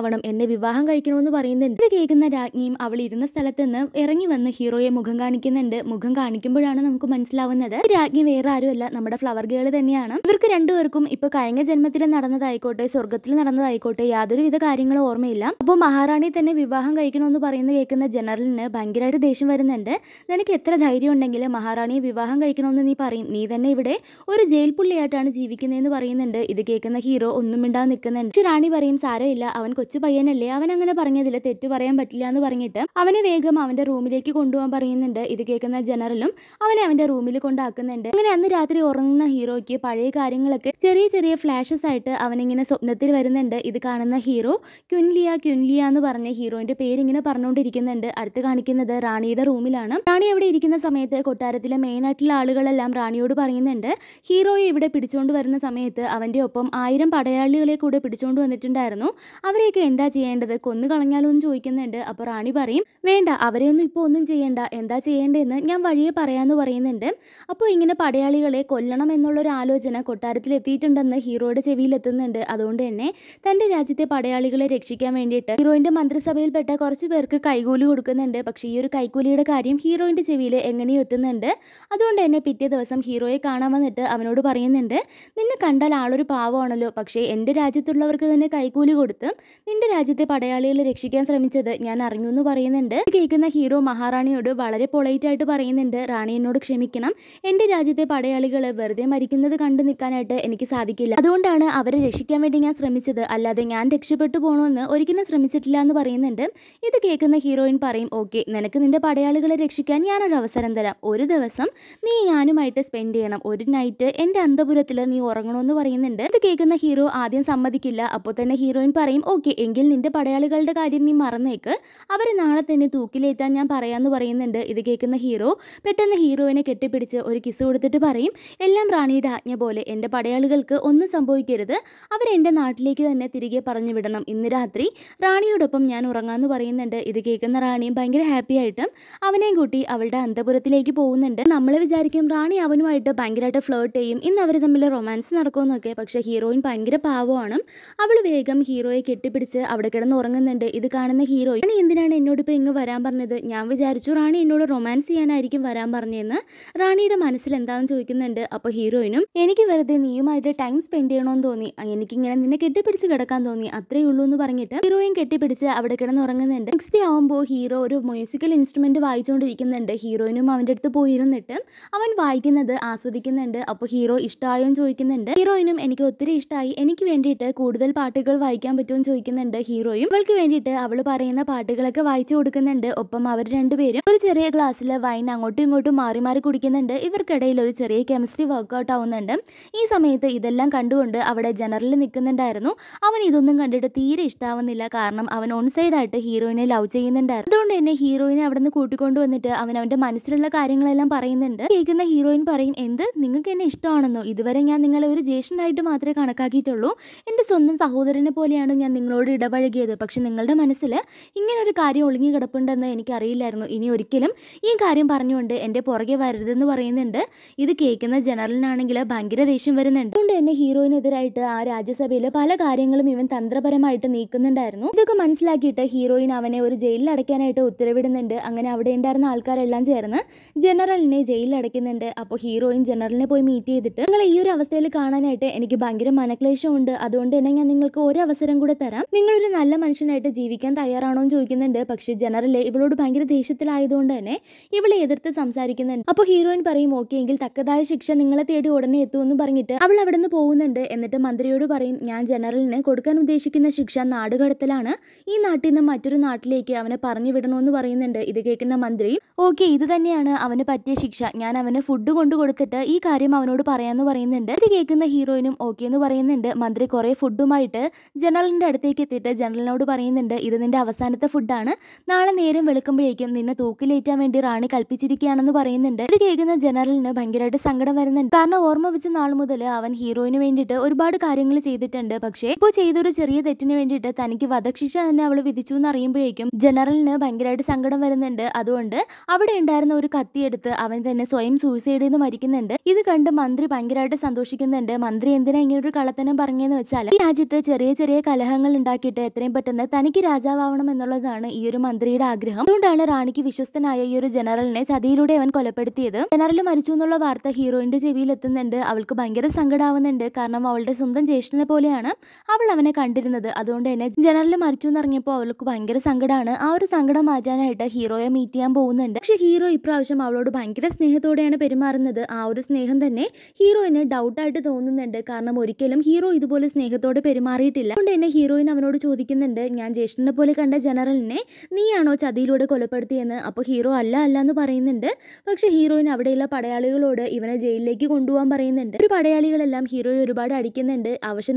ആവണം എന്നെ വിവാഹം കഴിക്കണമെന്ന് പറയുന്നുണ്ട് ഇത് കേൾക്കുന്ന രാജ്ഞിയും അവൾ ഇരുന്ന സ്ഥലത്ത് നിന്ന് ഇറങ്ങി വന്ന് ഹീറോയെ മുഖം കാണിക്കുന്നുണ്ട് മുഖം കാണിക്കുമ്പോഴാണ് നമുക്ക് മനസ്സിലാവുന്നത് രാജ്ഞി വേറെ ആരുമല്ല നമ്മുടെ ഫ്ലവർ ഗേൾ തന്നെയാണ് ഇവർക്ക് രണ്ടുപേർക്കും ഇപ്പൊ കഴിഞ്ഞ ജന്മത്തിൽ നടന്നതായിക്കോട്ടെ സ്വർഗത്തിൽ നടന്നതായിക്കോട്ടെ യാതൊരുവിധ കാര്യങ്ങളും ഓർമ്മയില്ല അപ്പോൾ മഹാറാണി തന്നെ വിവാഹം കഴിക്കണമെന്ന് പറയുന്നത് കേൾക്കുന്ന ജനറലിന് ഭയങ്കരമായിട്ട് ദേഷ്യം വരുന്നുണ്ട് നിനക്ക് എത്ര ധൈര്യം ഉണ്ടെങ്കിൽ മഹാറാണിയെ വിവാഹം കഴിക്കണമെന്ന് നീ പറയും നീ തന്നെ ഇവിടെ ഒരു ജയിൽ പുള്ളിയായിട്ടാണ് ജീവിക്കുന്നതെന്ന് പറയുന്നുണ്ട് ഇത് കേൾക്കുന്ന ഹീറോ ഒന്നും മിണ്ടാതെ നിൽക്കുന്നുണ്ട് റാണി പറയും സാരമില്ല അവൻ കൊച്ചു പയ്യനല്ലേ അവൻ അങ്ങനെ പറഞ്ഞതിൽ തെറ്റ് പറയാൻ പറ്റില്ല എന്ന് പറഞ്ഞിട്ട് പറഞ്ഞിട്ട് അവനെ വേഗം അവന്റെ റൂമിലേക്ക് കൊണ്ടുപോകാൻ പറയുന്നുണ്ട് ഇത് കേൾക്കുന്ന ജനറലും അവനെ അവന്റെ റൂമിൽ കൊണ്ടാക്കുന്നുണ്ട് അങ്ങനെ അന്ന് രാത്രി ഉറങ്ങുന്ന ഹീറോയ്ക്ക് പഴയ കാര്യങ്ങളൊക്കെ ചെറിയ ചെറിയ ഫ്ലാഷസ് ആയിട്ട് അവനിങ്ങനെ സ്വപ്നത്തിൽ വരുന്നുണ്ട് ഇത് കാണുന്ന ഹീറോ ക്യുൻലിയ ക്യുൻലിയ എന്ന് പറഞ്ഞ ഹീറോയിന്റെ പേരിങ്ങനെ പറഞ്ഞുകൊണ്ടിരിക്കുന്നുണ്ട് അടുത്ത് കാണിക്കുന്നത് റാണിയുടെ റൂമിലാണ് റാണി അവിടെ ഇരിക്കുന്ന സമയത്ത് കൊട്ടാരത്തിലെ മെയിൻ ആയിട്ടുള്ള ആളുകളെല്ലാം റാണിയോട് പറയുന്നുണ്ട് ഹീറോയെ ഇവിടെ പിടിച്ചുകൊണ്ട് വരുന്ന സമയത്ത് അവന്റെ ഒപ്പം ആയിരം പടയാളികളെ കൂടെ പിടിച്ചുകൊണ്ട് വന്നിട്ടുണ്ടായിരുന്നു അവരെയൊക്കെ എന്താ ചെയ്യേണ്ടത് കൊന്നു കളഞ്ഞാലോ എന്ന് ചോദിക്കുന്നുണ്ട് അപ്പോൾ റാണി പറയും പറയും വേണ്ട അവരെയൊന്നും ഇപ്പോൾ ഒന്നും ചെയ്യേണ്ട എന്താ ചെയ്യേണ്ടതെന്ന് ഞാൻ വഴിയെ പറയാമെന്ന് പറയുന്നുണ്ട് അപ്പോൾ ഇങ്ങനെ പടയാളികളെ കൊല്ലണം എന്നുള്ളൊരു ആലോചന കൊട്ടാരത്തിലെത്തിയിട്ടുണ്ടെന്ന് ഹീറോയുടെ ചെവിയിലെത്തുന്നുണ്ട് അതുകൊണ്ട് തന്നെ തൻ്റെ രാജ്യത്തെ പടയാളികളെ രക്ഷിക്കാൻ വേണ്ടിയിട്ട് ഹീറോയിൻ്റെ മന്ത്രിസഭയിൽപ്പെട്ട കുറച്ച് പേർക്ക് കൈകൂലി കൊടുക്കുന്നുണ്ട് പക്ഷേ ഈ ഒരു കൈക്കൂലിയുടെ കാര്യം ഹീറോയിൻ്റെ ചെവിയിൽ എങ്ങനെയോ എത്തുന്നുണ്ട് അതുകൊണ്ട് തന്നെ പിറ്റേ ദിവസം ഹീറോയെ കാണാൻ വന്നിട്ട് അവനോട് പറയുന്നുണ്ട് നിന്നെ കണ്ടാൽ ആളൊരു പാവമാണല്ലോ പക്ഷേ എൻ്റെ രാജ്യത്തുള്ളവർക്ക് തന്നെ കൈക്കൂലി കൊടുത്ത് നിൻ്റെ രാജ്യത്തെ പടയാളികളെ രക്ഷിക്കാൻ ശ്രമിച്ചത് ഞാൻ അറിഞ്ഞു എന്ന് പറയുന്നുണ്ട് കേൾക്കുന്ന ഹീറോ മഹാറാണിയോട് വളരെ പൊളൈറ്റ് ആയിട്ട് പറയുന്നുണ്ട് റാണി എന്നോട് ക്ഷമിക്കണം എൻ്റെ രാജ്യത്തെ പടയാളികൾ വെറുതെ മരിക്കുന്നത് കണ്ടു നിൽക്കാനായിട്ട് എനിക്ക് സാധിക്കില്ല അതുകൊണ്ടാണ് അവരെ രക്ഷിക്കാൻ വേണ്ടി ഞാൻ ശ്രമിച്ചത് അല്ലാതെ ഞാൻ രക്ഷപ്പെട്ടു പോകണമെന്ന് ഒരിക്കലും ശ്രമിച്ചിട്ടില്ല എന്ന് പറയുന്നുണ്ട് ഇത് കേൾക്കുന്ന ഹീറോയിൻ പറയും ഓക്കെ നിനക്ക് നിന്റെ പടയാളികളെ രക്ഷിക്കാൻ ഞാനൊരു അവസരം തരാം ഒരു ദിവസം നീ ഞാനുമായിട്ട് സ്പെൻഡ് ചെയ്യണം ഒരു നൈറ്റ് എൻ്റെ അന്തപുരത്തിൽ നീ ഉറങ്ങണമെന്ന് പറയുന്നുണ്ട് ഇത് കേൾക്കുന്ന ഹീറോ ആദ്യം സമ്മതിക്കില്ല അപ്പോൾ തന്നെ ഹീറോയിൻ പറയും ഓക്കെ എങ്കിൽ നിന്റെ പടയാളികളുടെ കാര്യം നീ മറന്നേക്ക് അവർ നാളെ തന്നെ തൂക്കിലേറ്റാൻ ഞാൻ പറയാമെന്ന് പറയുന്നുണ്ട് ഇത് കേൾക്കുന്ന ഹീറോ പെട്ടെന്ന് ഹീറോയിനെ കെട്ടിപ്പിടിച്ച് ഒരു കിസ് കൊടുത്തിട്ട് പറയും എല്ലാം റാണിയുടെ ആജ്ഞ പോലെ എൻ്റെ പടയാളികൾക്ക് ഒന്നും സംഭവിക്കരുത് അവരെൻ്റെ നാട്ടിലേക്ക് തന്നെ തിരികെ പറഞ്ഞു വിടണം ഇന്ന് രാത്രി റാണിയോടൊപ്പം ഞാൻ ഉറങ്ങാമെന്ന് പറയുന്നുണ്ട് ഇത് കേൾക്കുന്ന റാണിയും ഭയങ്കര ഹാപ്പി ആയിട്ടും അവനെയും കൂട്ടി അവളുടെ അന്തപുരത്തിലേക്ക് പോകുന്നുണ്ട് നമ്മൾ വിചാരിക്കും റാണി അവനുമായിട്ട് ഭയങ്കരമായിട്ട് ഫ്ലേർട്ട് ചെയ്യും ഇന്ന് അവർ തമ്മിൽ റൊമാൻസ് നടക്കുമെന്നൊക്കെ പക്ഷേ ഹീറോയിൻ ഭയങ്കര പാവമാണ് അവൾ വേഗം ഹീറോയെ കെട്ടിപ്പിടിച്ച് അവിടെ കിടന്ന് ഉറങ്ങുന്നുണ്ട് ഇത് കാണുന്ന ഹീറോയിൻ എന്തിനാണ് ഇപ്പോൾ ഇങ്ങ് വരാൻ പറഞ്ഞത് ഞാൻ വിചാരിച്ചു റാണി എന്നോട് റൊമാൻസ് ചെയ്യാനായിരിക്കും വരാൻ പറഞ്ഞതെന്ന് റാണിയുടെ മനസ്സിൽ എന്താണെന്ന് ചോദിക്കുന്നുണ്ട് അപ്പോൾ ഹീറോയിനും എനിക്ക് വെറുതെ നീയുമായിട്ട് ടൈം സ്പെൻഡ് ചെയ്യണമെന്ന് തോന്നി എനിക്കിങ്ങനെ നിന്നെ കെട്ടിപ്പിടിച്ച് കിടക്കാൻ തോന്നി അത്രേ ഉള്ളൂ എന്ന് പറഞ്ഞിട്ട് ഹീറോയും കെട്ടിപ്പിടിച്ച് അവിടെ കിടന്നുറങ്ങുന്നുണ്ട് നെക്സ്റ്റ് ഡേ ആകുമ്പോൾ ഹീറോ ഒരു മ്യൂസിക്കൽ ഇൻസ്ട്രുമെൻറ്റ് വായിച്ചുകൊണ്ടിരിക്കുന്നുണ്ട് ഹീറോയിനും അവൻ്റെ അടുത്ത് പോയിരുന്നിട്ട് അവൻ വായിക്കുന്നത് ആസ്വദിക്കുന്നുണ്ട് അപ്പോൾ ഹീറോ ഇഷ്ടമായോ എന്ന് ചോദിക്കുന്നുണ്ട് ഹീറോയിനും എനിക്ക് ഒത്തിരി ഇഷ്ടമായി എനിക്ക് വേണ്ടിയിട്ട് കൂടുതൽ പാട്ടുകൾ വായിക്കാൻ പറ്റുമെന്ന് ചോദിക്കുന്നുണ്ട് ഹീറോയും അവൾക്ക് വേണ്ടിയിട്ട് അവൾ പറയുന്ന പാട്ടുകളൊക്കെ വായിച്ചു കൊടുക്കുന്നുണ്ട് ഒപ്പം അവർ രണ്ടുപേരും ഒരു ചെറിയ ഗ്ലാസ്സിലെ വൈൻ അങ്ങോട്ടും ഇങ്ങോട്ടും മാറി മാറി കുടിക്കുന്നുണ്ട് ഇവർക്കിടയിൽ ഒരു ചെറിയ കെമിസ്ട്രി വർക്കൗട്ട് ആവുന്നുണ്ട് ഈ സമയത്ത് ഇതെല്ലാം കണ്ടുകൊണ്ട് അവിടെ ജനറലിൽ നിൽക്കുന്നുണ്ടായിരുന്നു അവൻ ഇതൊന്നും കണ്ടിട്ട് തീരെ ഇഷ്ടാവുന്നില്ല കാരണം അവൻ ഓൺ സൈഡായിട്ട് ഹീറോയിനെ ലവ് ചെയ്യുന്നുണ്ടായിരുന്നു അതുകൊണ്ട് തന്നെ ഹീറോയിനെ അവിടെ നിന്ന് കൂട്ടിക്കൊണ്ടു വന്നിട്ട് അവൻ അവൻ്റെ മനസ്സിലുള്ള കാര്യങ്ങളെല്ലാം പറയുന്നുണ്ട് കേൾക്കുന്ന ഹീറോയിൻ പറയും എന്ത് നിങ്ങൾക്ക് എന്നെ ഇഷ്ടമാണെന്നോ ഇതുവരെ ഞാൻ നിങ്ങളെ ഒരു ജ്യേഷ്ഠനായിട്ട് മാത്രമേ കണക്കാക്കിയിട്ടുള്ളൂ എൻ്റെ സ്വന്തം സഹോദരനെ പോലെയാണ് ഞാൻ നിങ്ങളോട് ഇടപഴകിയത് പക്ഷെ നിങ്ങളുടെ മനസ്സിൽ ഇങ്ങനൊരു കാര്യം ഒളിഞ്ഞു കിടപ്പുണ്ടെന്ന് എനിക്കറിയില്ലായിരുന്നു ഇനി ഒരിക്കലും ഈ കാര്യം പറഞ്ഞുകൊണ്ട് എൻ്റെ പുറകെ വരരുതെന്ന് പറയുന്നുണ്ട് ഇത് കേൾക്കുന്ന ജനറലിനാണെങ്കിൽ ഭയങ്കര ദേഷ്യം വരുന്നുണ്ട് അതുകൊണ്ട് തന്നെ ഹീറോയിനെതിരായിട്ട് ആ രാജ്യസഭയിൽ പല കാര്യങ്ങളും ഇവൻ തന്ത്രപരമായിട്ട് നീക്കുന്നുണ്ടായിരുന്നു ഇതൊക്കെ മനസ്സിലാക്കിയിട്ട് ഹീറോയിൻ അവനെ ഒരു ജയിലിൽ അടയ്ക്കാനായിട്ട് ഉത്തരവിടുന്നുണ്ട് അങ്ങനെ അവിടെ ഉണ്ടായിരുന്ന ആൾക്കാരെല്ലാം ചേർന്ന് ജനറലിനെ ജയിലിൽ അടയ്ക്കുന്നുണ്ട് അപ്പോൾ ഹീറോയിൻ ജനറലിനെ പോയി മീറ്റ് ചെയ്തിട്ട് നിങ്ങൾ ഈ ഒരു അവസ്ഥയിൽ കാണാനായിട്ട് എനിക്ക് ഭയങ്കര മനക്ലേശമുണ്ട് അതുകൊണ്ട് തന്നെ ഞാൻ നിങ്ങൾക്ക് ഒരു അവസരം കൂടെ തരാം നിങ്ങളൊരു നല്ല മനുഷ്യനായിട്ട് ജീവിക്കാൻ തയ്യാറാണോ എന്ന് ചോദിക്കുന്നുണ്ട് പക്ഷെ ജനറൽ ഇവളോട് ഭയങ്കര ദേഷ്യത്തിലായതുകൊണ്ട് തന്നെ ഇവളെ എതിർത്ത് സംസാരിക്കുന്നുണ്ട് അപ്പോൾ ഹീറോയിൻ പറയും ഓക്കെ എങ്കിൽ തക്കതായ ശിക്ഷ നിങ്ങളെ തേടി ഉടനെ എത്തുമെന്ന് പറഞ്ഞിട്ട് അവൾ അവിടെ നിന്ന് പോകുന്നുണ്ട് എന്നിട്ട് മന്ത്രിയോട് പറയും ഞാൻ ജനറലിന് കൊടുക്കാൻ ഉദ്ദേശിക്കുന്ന ശിക്ഷ നാടുകടത്തലാണ് ഈ നാട്ടിൽ നിന്ന് മറ്റൊരു നാട്ടിലേക്ക് അവനെ പറഞ്ഞു വിടണമെന്ന് പറയുന്നുണ്ട് ഇത് കേൾക്കുന്ന മന്ത്രി ഓക്കെ ഇത് തന്നെയാണ് അവന് പറ്റിയ ശിക്ഷ ഞാൻ അവന് ഫുഡ് കൊണ്ടുകൊടുത്തിട്ട് കൊടുത്തിട്ട് ഈ കാര്യം അവനോട് പറയാമെന്ന് പറയുന്നുണ്ട് ഇത് കേൾക്കുന്ന ഹീറോയിനും ഓക്കെ എന്ന് പറയുന്നുണ്ട് മന്ത്രി കുറേ ഫുഡുമായിട്ട് ജനറലിന്റെ അടുത്തേക്ക് എത്തിയിട്ട് ജനറലിനോട് പറയുന്നുണ്ട് ഇത് നിന്റെ അവസാനത്തെ ഫുഡാണ് നാളെ നേരം വെളുക്കുമ്പോഴേക്കും നിന്നെ തൂക്കിലേറ്റാൻ വേണ്ടി റാണി കൽപ്പിച്ചിരിക്കുകയാണെന്ന് പറയുന്നുണ്ട് ഇത് കേൾക്കുന്ന ജനറലിന് ഭയങ്കരമായിട്ട് സങ്കടം വരുന്നുണ്ട് കാരണം ഓർമ്മ വെച്ച നാൾ മുതൽ അവൻ ഹീറോയിന് വേണ്ടിയിട്ട് ഒരുപാട് കാര്യങ്ങൾ ചെയ്തിട്ടുണ്ട് പക്ഷേ ഇപ്പോൾ ചെയ്തൊരു ചെറിയ തെറ്റിന് വേണ്ടിയിട്ട് തനിക്ക് വധശിക്ഷ തന്നെ അവൾ വിധിച്ചു എന്ന് അറിയുമ്പോഴേക്കും ജനറലിന് ഭയങ്കരമായിട്ട് സങ്കടം വരുന്നുണ്ട് അതുകൊണ്ട് അവിടെ ഉണ്ടായിരുന്ന ഒരു കത്തിയെടുത്ത് അവൻ തന്നെ സ്വയം സൂയിസൈഡ് ചെയ്ത് മരിക്കുന്നുണ്ട് ഇത് കണ്ട് മന്ത്രി ഭയങ്കരമായിട്ട് സന്തോഷിക്കുന്നുണ്ട് മന്ത്രി എന്തിനാ ഇങ്ങനെ ഒരു കള്ളത്തനം പറഞ്ഞെന്ന് വെച്ചാൽ ഈ രാജ്യത്ത് ചെറിയ ചെറിയ കലഹങ്ങൾ ഉണ്ടാക്കിയിട്ട് എത്രയും പെട്ടെന്ന് തനിക്ക് രാജാവാവണം എന്നുള്ളതാണ് ഈ ഒരു ഒരു മന്ത്രിയുടെ ആഗ്രഹം അതുകൊണ്ടാണ് റാണിക്ക് വിശ്വസ്തനായ ഈ ഒരു ജനറലിനെ ചതിയിലൂടെ അവൻ കൊലപ്പെടുത്തിയത് ജനറൽ മരിച്ചു എന്നുള്ള വാർത്ത ഹീറോയിന്റെ ചെവിയിൽ എത്തുന്നുണ്ട് അവൾക്ക് ഭയങ്കര സങ്കടാവുന്നുണ്ട് കാരണം അവളുടെ സ്വന്തം ജ്യേഷ്ഠനെ പോലെയാണ് അവൾ അവനെ കണ്ടിരുന്നത് അതുകൊണ്ട് തന്നെ ജനറൽ മരിച്ചു എന്നറിഞ്ഞപ്പോൾ അവൾക്ക് ഭയങ്കര സങ്കടമാണ് ആ ഒരു സങ്കടം മാറ്റാനായിട്ട് ഹീറോയെ മീറ്റ് ചെയ്യാൻ പോകുന്നുണ്ട് പക്ഷെ ഹീറോ ഇപ്രാവശ്യം അവളോട് ഭയങ്കര സ്നേഹത്തോടെയാണ് പെരുമാറുന്നത് ആ ഒരു സ്നേഹം തന്നെ ഹീറോയിന് ഡൗട്ടായിട്ട് തോന്നുന്നുണ്ട് കാരണം ഒരിക്കലും ഹീറോ ഇതുപോലെ സ്നേഹത്തോടെ പെരുമാറിയിട്ടില്ല അതുകൊണ്ട് തന്നെ ഹീറോയിൻ അവനോട് ചോദിക്കുന്നുണ്ട് ഞാൻ ജ്യേഷ്ഠനെ പോലെ കണ്ട ജനറലിനെ നീയാണോ ചതിയിലൂടെ കൊലപ്പെടുത്തിയെന്ന് അപ്പോൾ ഹീറോ അല്ല അല്ല എന്ന് പറയുന്നുണ്ട് പക്ഷേ ഹീറോയിൻ അവിടെയുള്ള പടയാളികളോട് ഇവനെ ജയിലിലേക്ക് കൊണ്ടുപോകാൻ പറയുന്നുണ്ട് ഒരു പടയാളികളെല്ലാം ഹീറോയെ ഒരുപാട് അടിക്കുന്നുണ്ട്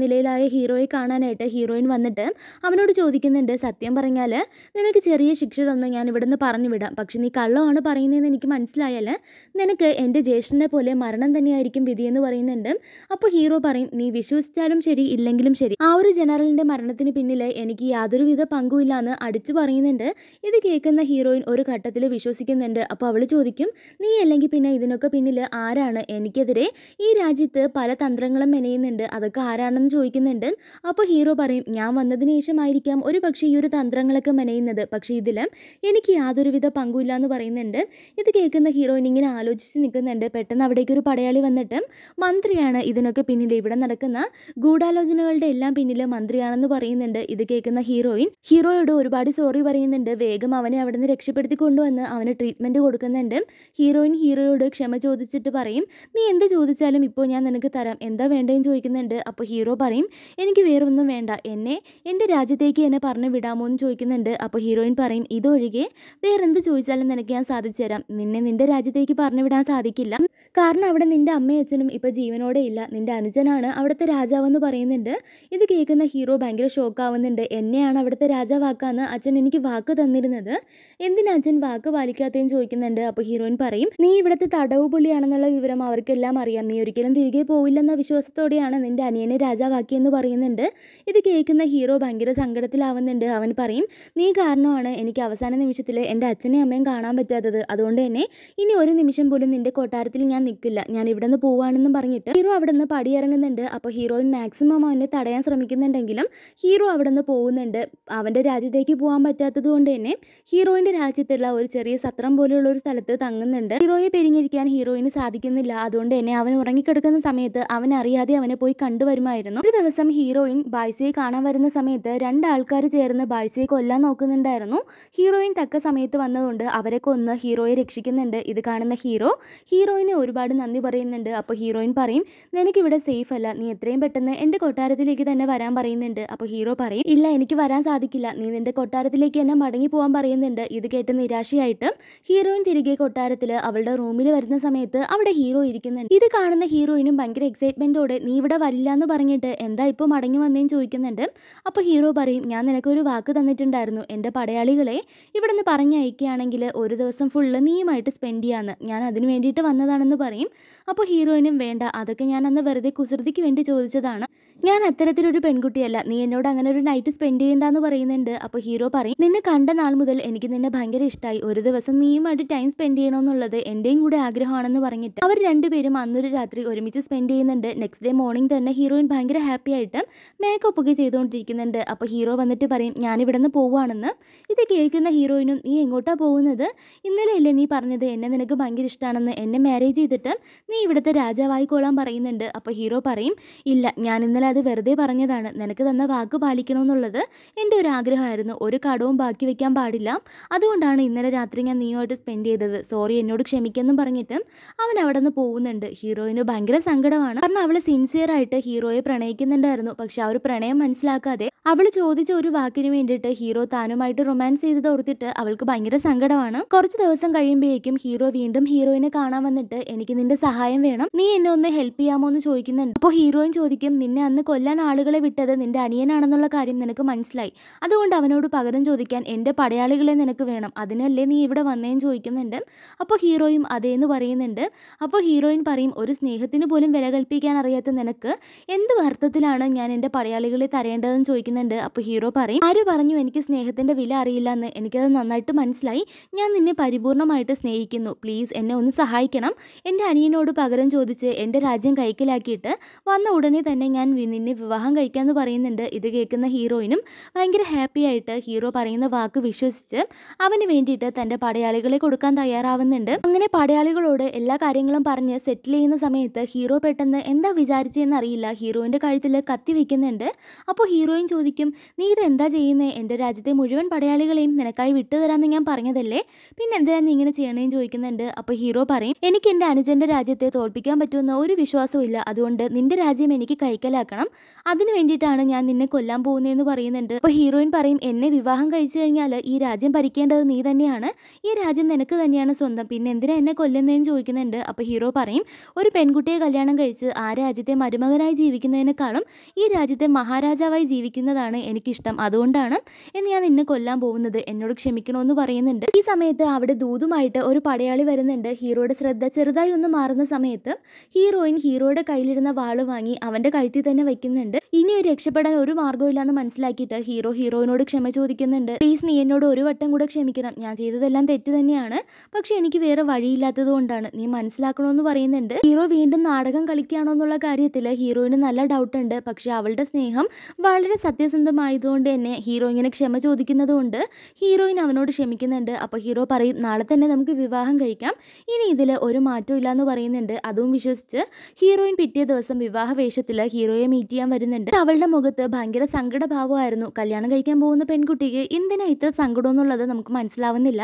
നിലയിലായ ഹീറോയെ കാണാനായിട്ട് ഹീറോയിൻ വന്നിട്ട് അവനോട് ചോദിക്കുന്നുണ്ട് സത്യം പറഞ്ഞാൽ നിനക്ക് ചെറിയ ശിക്ഷ തന്ന് ഞാൻ ഇവിടുന്ന് പറഞ്ഞു വിടാം പക്ഷെ നീ കള്ളമാണ് പറയുന്നതെന്ന് എനിക്ക് മനസ്സിലായാൽ നിനക്ക് എൻ്റെ ജ്യേഷ്ഠനെ പോലെ മരണം തന്നെയായിരിക്കും വിധിയെന്ന് പറയുന്നുണ്ട് അപ്പോൾ ഹീറോ പറയും നീ വിശ്വസിച്ചാലും ശരി ഇല്ലെങ്കിലും ശരി ആ ഒരു ജനറലിൻ്റെ മരണത്തിന് പിന്നിൽ എനിക്ക് യാതൊരുവിധ പങ്കുമില്ലാന്ന് അടിച്ചു പറയുന്നുണ്ട് പറയുന്നുണ്ട് ഇത് കേൾക്കുന്ന ഹീറോയിൻ ഒരു ഘട്ടത്തിൽ വിശ്വസിക്കുന്നുണ്ട് അപ്പോൾ അവൾ ചോദിക്കും നീ അല്ലെങ്കിൽ പിന്നെ ഇതിനൊക്കെ പിന്നിൽ ആരാണ് എനിക്കെതിരെ ഈ രാജ്യത്ത് പല തന്ത്രങ്ങളും മെനയുന്നുണ്ട് അതൊക്കെ ആരാണെന്ന് ചോദിക്കുന്നുണ്ട് അപ്പോൾ ഹീറോ പറയും ഞാൻ വന്നതിന് ശേഷമായിരിക്കാം ഒരു പക്ഷേ ഈ ഒരു തന്ത്രങ്ങളൊക്കെ മെനയുന്നത് പക്ഷേ ഇതിൽ എനിക്ക് യാതൊരുവിധ പങ്കുമില്ല എന്ന് പറയുന്നുണ്ട് ഇത് കേൾക്കുന്ന ഹീറോയിൻ ഇങ്ങനെ ആലോചിച്ച് നിൽക്കുന്നുണ്ട് പെട്ടെന്ന് അവിടേക്ക് ഒരു പടയാളി വന്നിട്ട് മന്ത്രിയാണ് ഇതിനൊക്കെ പിന്നിൽ ഇവിടെ നടക്കുന്ന ഗൂഢാലോചനകളുടെ എല്ലാം പിന്നിൽ മന്ത്രിയാണെന്ന് പറയുന്നുണ്ട് ഇത് കേൾക്കുന്ന ഹീറോയിൻ ഹീറോയോട് ഒരുപാട് സോറി പറയുന്നു പറയുന്നുണ്ട് വേഗം അവനെ അവിടെ നിന്ന് രക്ഷപ്പെടുത്തി കൊണ്ടുവന്ന് അവന് ട്രീറ്റ്മെൻറ്റ് കൊടുക്കുന്നുണ്ട് ഹീറോയിൻ ഹീറോയോട് ക്ഷമ ചോദിച്ചിട്ട് പറയും നീ എന്ത് ചോദിച്ചാലും ഇപ്പോൾ ഞാൻ നിനക്ക് തരാം എന്താ വേണ്ടതെന്ന് ചോദിക്കുന്നുണ്ട് അപ്പോൾ ഹീറോ പറയും എനിക്ക് വേറെ ഒന്നും വേണ്ട എന്നെ എൻ്റെ രാജ്യത്തേക്ക് എന്നെ പറഞ്ഞു വിടാമോ എന്ന് ചോദിക്കുന്നുണ്ട് അപ്പോൾ ഹീറോയിൻ പറയും ഇതൊഴികെ വേറെ എന്ത് ചോദിച്ചാലും നിനക്ക് ഞാൻ സാധിച്ചു തരാം നിന്നെ നിൻ്റെ രാജ്യത്തേക്ക് പറഞ്ഞു വിടാൻ സാധിക്കില്ല കാരണം അവിടെ നിൻ്റെ അമ്മയും അച്ഛനും ഇപ്പോൾ ജീവനോടെ ഇല്ല നിൻ്റെ അനുജനാണ് അവിടുത്തെ രാജാവെന്ന് പറയുന്നുണ്ട് ഇത് കേൾക്കുന്ന ഹീറോ ഭയങ്കര ഷോക്കാവുന്നുണ്ട് എന്നെയാണ് അവിടുത്തെ രാജാവാക്കാന്ന് അച്ഛൻ എനിക്ക് വാക്ക് തന്നിരുന്നത് എന്തിനാ അച്ഛൻ വാക്ക് പാലിക്കാത്തതെന്ന് ചോദിക്കുന്നുണ്ട് അപ്പോൾ ഹീറോയിൻ പറയും നീ ഇവിടുത്തെ തടവ് പുള്ളിയാണെന്നുള്ള വിവരം അവർക്കെല്ലാം അറിയാം നീ ഒരിക്കലും തിരികെ പോവില്ലെന്ന വിശ്വാസത്തോടെയാണ് നിന്റെ അനിയനെ രാജാവാക്കിയെന്ന് പറയുന്നുണ്ട് ഇത് കേൾക്കുന്ന ഹീറോ ഭയങ്കര സങ്കടത്തിലാവുന്നുണ്ട് അവൻ പറയും നീ കാരണമാണ് എനിക്ക് അവസാന നിമിഷത്തിൽ എൻ്റെ അച്ഛനെയും അമ്മയും കാണാൻ പറ്റാത്തത് അതുകൊണ്ട് തന്നെ ഇനി ഒരു നിമിഷം പോലും നിന്റെ കൊട്ടാരത്തിൽ ഞാൻ നിൽക്കില്ല ഞാൻ ഇവിടെ നിന്ന് പോവാണെന്നും പറഞ്ഞിട്ട് ഹീറോ അവിടെ നിന്ന് പടിയിറങ്ങുന്നുണ്ട് അപ്പോൾ ഹീറോയിൻ മാക്സിമം അവനെ തടയാൻ ശ്രമിക്കുന്നുണ്ടെങ്കിലും ഹീറോ അവിടെ നിന്ന് പോകുന്നുണ്ട് അവൻ്റെ രാജ്യത്തേക്ക് പോകാൻ പറ്റാത്ത ഇല്ലാത്തതുകൊണ്ട് തന്നെ ഹീറോയിൻ്റെ രാജ്യത്തുള്ള ഒരു ചെറിയ സത്രം പോലെയുള്ള ഒരു സ്ഥലത്ത് തങ്ങുന്നുണ്ട് ഹീറോയെ പെരിഞ്ഞിരിക്കാൻ ഹീറോയിന് സാധിക്കുന്നില്ല അതുകൊണ്ട് തന്നെ അവൻ ഉറങ്ങിക്കിടക്കുന്ന സമയത്ത് അവൻ അറിയാതെ അവനെ പോയി കണ്ടുവരുമായിരുന്നു ഒരു ദിവസം ഹീറോയിൻ ബാഴ്സയെ കാണാൻ വരുന്ന സമയത്ത് രണ്ടാൾക്കാർ ചേർന്ന് ബാഴ്സയെ കൊല്ലാൻ നോക്കുന്നുണ്ടായിരുന്നു ഹീറോയിൻ തക്ക സമയത്ത് വന്നതുകൊണ്ട് അവരെ കൊന്ന് ഹീറോയെ രക്ഷിക്കുന്നുണ്ട് ഇത് കാണുന്ന ഹീറോ ഹീറോയിനെ ഒരുപാട് നന്ദി പറയുന്നുണ്ട് അപ്പോൾ ഹീറോയിൻ പറയും നിനക്കിവിടെ സേഫ് അല്ല നീ എത്രയും പെട്ടെന്ന് എൻ്റെ കൊട്ടാരത്തിലേക്ക് തന്നെ വരാൻ പറയുന്നുണ്ട് അപ്പോൾ ഹീറോ പറയും ഇല്ല എനിക്ക് വരാൻ സാധിക്കില്ല നീ നിൻ്റെ കൊട്ടാരത്തിലേക്ക് തന്നെ മടങ്ങി പോകാൻ പറയുന്നുണ്ട് ഇത് കേട്ട് നിരാശയായിട്ട് ഹീറോയിൻ തിരികെ കൊട്ടാരത്തിൽ അവളുടെ റൂമിൽ വരുന്ന സമയത്ത് അവിടെ ഹീറോ ഇരിക്കുന്നുണ്ട് ഇത് കാണുന്ന ഹീറോയിനും ഭയങ്കര എക്സൈറ്റ്മെന്റോടെ നീ ഇവിടെ വരില്ല എന്ന് പറഞ്ഞിട്ട് എന്താ ഇപ്പോൾ മടങ്ങി വന്നേന്ന് ചോദിക്കുന്നുണ്ട് അപ്പോൾ ഹീറോ പറയും ഞാൻ നിനക്കൊരു വാക്ക് തന്നിട്ടുണ്ടായിരുന്നു എൻ്റെ പടയാളികളെ ഇവിടെ നിന്ന് പറഞ്ഞയക്കുകയാണെങ്കിൽ ഒരു ദിവസം ഫുള്ള് നീയുമായിട്ട് സ്പെൻഡ് ചെയ്യാന്ന് ഞാൻ അതിന് വേണ്ടിയിട്ട് വന്നതാണെന്ന് പറയും അപ്പോൾ ഹീറോയിനും വേണ്ട അതൊക്കെ ഞാൻ അന്ന് വെറുതെ കുസൃതിക്ക് വേണ്ടി ചോദിച്ചതാണ് ഞാൻ അത്തരത്തിലൊരു പെൺകുട്ടിയല്ല നീ എന്നോട് അങ്ങനെ ഒരു നൈറ്റ് സ്പെൻഡ് ചെയ്യണ്ടെന്ന് പറയുന്നുണ്ട് അപ്പോൾ ഹീറോ പറയും നിന്നെ കണ്ട നാൾ മുതൽ എനിക്ക് നിന്നെ ഭയങ്കര ഇഷ്ടമായി ഒരു ദിവസം നീയുമായിട്ട് ടൈം സ്പെൻഡ് ചെയ്യണമെന്നുള്ളത് എൻ്റെയും കൂടെ ആഗ്രഹമാണെന്ന് പറഞ്ഞിട്ട് അവർ രണ്ടുപേരും അന്നൊരു രാത്രി ഒരുമിച്ച് സ്പെൻഡ് ചെയ്യുന്നുണ്ട് നെക്സ്റ്റ് ഡേ മോർണിംഗ് തന്നെ ഹീറോയിൻ ഭയങ്കര ഹാപ്പി ആയിട്ട് മേക്കപ്പ് ഒക്കെ ചെയ്തുകൊണ്ടിരിക്കുന്നുണ്ട് അപ്പോൾ ഹീറോ വന്നിട്ട് പറയും ഇവിടെ നിന്ന് പോവുകയാണെന്ന് ഇത് കേൾക്കുന്ന ഹീറോയിനും നീ എങ്ങോട്ടാ പോകുന്നത് ഇന്നലെയല്ലേ നീ പറഞ്ഞത് എന്നെ നിനക്ക് ഭയങ്കര ഇഷ്ടമാണെന്ന് എന്നെ മാരേജ് ചെയ്തിട്ട് നീ ഇവിടുത്തെ രാജാവായിക്കോളാൻ പറയുന്നുണ്ട് അപ്പോൾ ഹീറോ പറയും ഇല്ല ഞാൻ ഇന്നലെ അത് വെറുതെ പറഞ്ഞതാണ് നിനക്ക് തന്ന വാക്ക് പാലിക്കണമെന്നുള്ളത് എൻ്റെ ഒരു ആഗ്രഹമായിരുന്നു ഒരു കടവും ബാക്കി വെക്കാൻ പാടില്ല അതുകൊണ്ടാണ് ഇന്നലെ രാത്രി ഞാൻ നീയുമായിട്ട് സ്പെൻഡ് ചെയ്തത് സോറി എന്നോട് ക്ഷമിക്കെന്നും പറഞ്ഞിട്ട് അവൻ അവിടെ നിന്ന് പോകുന്നുണ്ട് ഹീറോയിന് ഭയങ്കര സങ്കടമാണ് കാരണം അവൾ സിൻസിയർ ആയിട്ട് ഹീറോയെ പ്രണയിക്കുന്നുണ്ടായിരുന്നു പക്ഷെ ആ ഒരു പ്രണയം മനസ്സിലാക്കാതെ അവൾ ചോദിച്ച ഒരു വാക്കിന് വേണ്ടിയിട്ട് ഹീറോ താനുമായിട്ട് റൊമാൻസ് ചെയ്തത് ഓർത്തിട്ട് അവൾക്ക് ഭയങ്കര സങ്കടമാണ് കുറച്ച് ദിവസം കഴിയുമ്പോഴേക്കും ഹീറോ വീണ്ടും ഹീറോയിനെ കാണാൻ വന്നിട്ട് എനിക്ക് നിന്റെ സഹായം വേണം നീ എന്നെ ഒന്ന് ഹെൽപ്പ് ചെയ്യാമോ എന്ന് ചോദിക്കുന്നുണ്ട് അപ്പോൾ ഹീറോയിൻ ചോദിക്കും നിന്നെ അന്ന് കൊല്ലാൻ ആളുകളെ വിട്ടത് നിന്റെ അനിയനാണെന്നുള്ള കാര്യം നിനക്ക് മനസ്സിലായി അതുകൊണ്ട് അവനോട് പകരം ചോദിക്കാൻ എൻ്റെ പടയാളികളെ നിനക്ക് വേണം അതിനല്ലേ നീ ഇവിടെ വന്നേന്ന് ചോദിക്കുന്നുണ്ട് അപ്പോൾ ഹീറോയും അതേന്ന് പറയുന്നുണ്ട് അപ്പോൾ ഹീറോയിൻ പറയും ഒരു സ്നേഹത്തിന് പോലും വില കൽപ്പിക്കാൻ അറിയാത്ത നിനക്ക് എന്ത് വർത്തത്തിലാണ് ഞാൻ എൻ്റെ പടയാളികളെ തരേണ്ടതെന്ന് ചോദിക്കുന്നുണ്ട് അപ്പോൾ ഹീറോ പറയും ആര് പറഞ്ഞു എനിക്ക് സ്നേഹത്തിൻ്റെ വില അറിയില്ല എന്ന് എനിക്കത് നന്നായിട്ട് മനസ്സിലായി ഞാൻ നിന്നെ പരിപൂർണമായിട്ട് സ്നേഹിക്കുന്നു പ്ലീസ് എന്നെ ഒന്ന് സഹായിക്കണം എൻ്റെ അനിയനോട് പകരം ചോദിച്ച് എൻ്റെ രാജ്യം കൈക്കലാക്കിയിട്ട് വന്ന ഉടനെ തന്നെ ഞാൻ നിന്നെ വിവാഹം കഴിക്കാമെന്ന് പറയുന്നുണ്ട് ഇത് കേൾക്കുന്ന ഹീറോയിനും ഭയങ്കര ഹാപ്പി ആയിട്ട് ഹീറോ പറയുന്ന വാക്ക് വിശ്വസിച്ച് അവന് വേണ്ടിയിട്ട് തൻ്റെ പടയാളികളെ കൊടുക്കാൻ തയ്യാറാവുന്നുണ്ട് അങ്ങനെ പടയാളികളോട് എല്ലാ കാര്യങ്ങളും പറഞ്ഞ് സെറ്റിൽ ചെയ്യുന്ന സമയത്ത് ഹീറോ പെട്ടെന്ന് എന്താ വിചാരിച്ചതെന്ന് അറിയില്ല ഹീറോയിൻ്റെ കഴുത്തിൽ കത്തി വയ്ക്കുന്നുണ്ട് അപ്പോൾ ഹീറോയിൻ ചോദിക്കും നീ ഇത് എന്താ ചെയ്യുന്നത് എൻ്റെ രാജ്യത്തെ മുഴുവൻ പടയാളികളെയും നിനക്കായി വിട്ടുതരാമെന്ന് ഞാൻ പറഞ്ഞതല്ലേ പിന്നെ എന്തിനാ നീ ഇങ്ങനെ ചെയ്യണേന്ന് ചോദിക്കുന്നുണ്ട് അപ്പോൾ ഹീറോ പറയും എനിക്ക് എൻ്റെ അനുജൻ്റെ രാജ്യത്തെ തോൽപ്പിക്കാൻ പറ്റുമെന്ന് ഒരു വിശ്വാസവും ഇല്ല അതുകൊണ്ട് നിന്റെ രാജ്യം എനിക്ക് കൈക്കലാക്കണം മനസ്സിലാക്കണം അതിന് വേണ്ടിയിട്ടാണ് ഞാൻ നിന്നെ കൊല്ലാൻ പോകുന്നതെന്ന് പറയുന്നുണ്ട് അപ്പോൾ ഹീറോയിൻ പറയും എന്നെ വിവാഹം കഴിച്ചു കഴിഞ്ഞാൽ ഈ രാജ്യം ഭരിക്കേണ്ടത് നീ തന്നെയാണ് ഈ രാജ്യം നിനക്ക് തന്നെയാണ് സ്വന്തം പിന്നെ എന്തിനാ എന്നെ കൊല്ലുന്നതെന്ന് ചോദിക്കുന്നുണ്ട് അപ്പോൾ ഹീറോ പറയും ഒരു പെൺകുട്ടിയെ കല്യാണം കഴിച്ച് ആ രാജ്യത്തെ മരുമകനായി ജീവിക്കുന്നതിനേക്കാളും ഈ രാജ്യത്തെ മഹാരാജാവായി ജീവിക്കുന്നതാണ് എനിക്കിഷ്ടം അതുകൊണ്ടാണ് എന്ന് ഞാൻ നിന്നെ കൊല്ലാൻ പോകുന്നത് എന്നോട് ക്ഷമിക്കണമെന്ന് പറയുന്നുണ്ട് ഈ സമയത്ത് അവിടെ ദൂതുമായിട്ട് ഒരു പടയാളി വരുന്നുണ്ട് ഹീറോയുടെ ശ്രദ്ധ ചെറുതായി ഒന്ന് മാറുന്ന സമയത്ത് ഹീറോയിൻ ഹീറോയുടെ കയ്യിലിരുന്ന വാള് വാങ്ങി അവൻ്റെ കഴുത്തിൽ തന്നെ തന്നെ വെക്കുന്നുണ്ട് ഇനി ഒരു രക്ഷപ്പെടാൻ ഒരു മാർഗ്ഗമില്ലാന്ന് മനസ്സിലാക്കിയിട്ട് ഹീറോ ഹീറോയിനോട് ക്ഷമ ചോദിക്കുന്നുണ്ട് പ്ലീസ് നീ എന്നോട് ഒരു വട്ടം കൂടെ ക്ഷമിക്കണം ഞാൻ ചെയ്തതെല്ലാം തെറ്റ് തന്നെയാണ് പക്ഷെ എനിക്ക് വേറെ വഴിയില്ലാത്തത് കൊണ്ടാണ് നീ മനസ്സിലാക്കണമെന്ന് പറയുന്നുണ്ട് ഹീറോ വീണ്ടും നാടകം കളിക്കുകയാണോ എന്നുള്ള കാര്യത്തിൽ ഹീറോയിന് നല്ല ഡൗട്ട് ഉണ്ട് പക്ഷെ അവളുടെ സ്നേഹം വളരെ സത്യസന്ധമായതുകൊണ്ട് തന്നെ ഹീറോ ഇങ്ങനെ ക്ഷമ ചോദിക്കുന്നതുകൊണ്ട് ഹീറോയിൻ അവനോട് ക്ഷമിക്കുന്നുണ്ട് അപ്പോൾ ഹീറോ പറയും നാളെ തന്നെ നമുക്ക് വിവാഹം കഴിക്കാം ഇനി ഇതിൽ ഒരു മാറ്റവും ഇല്ലയെന്ന് പറയുന്നുണ്ട് അതും വിശ്വസിച്ച് ഹീറോയിൻ പിറ്റേ ദിവസം വിവാഹ വേഷത്തിൽ ഹീറോയെ മീറ്റ് ചെയ്യാൻ വരുന്നുണ്ട് അവളുടെ മുഖത്ത് ഭയങ്കര സങ്കടഭാവമായിരുന്നു കല്യാണം കഴിക്കാൻ പോകുന്ന പെൺകുട്ടിക്ക് എന്തിനായിട്ട് ഇത്ര സങ്കടം എന്നുള്ളത് നമുക്ക് മനസ്സിലാവുന്നില്ല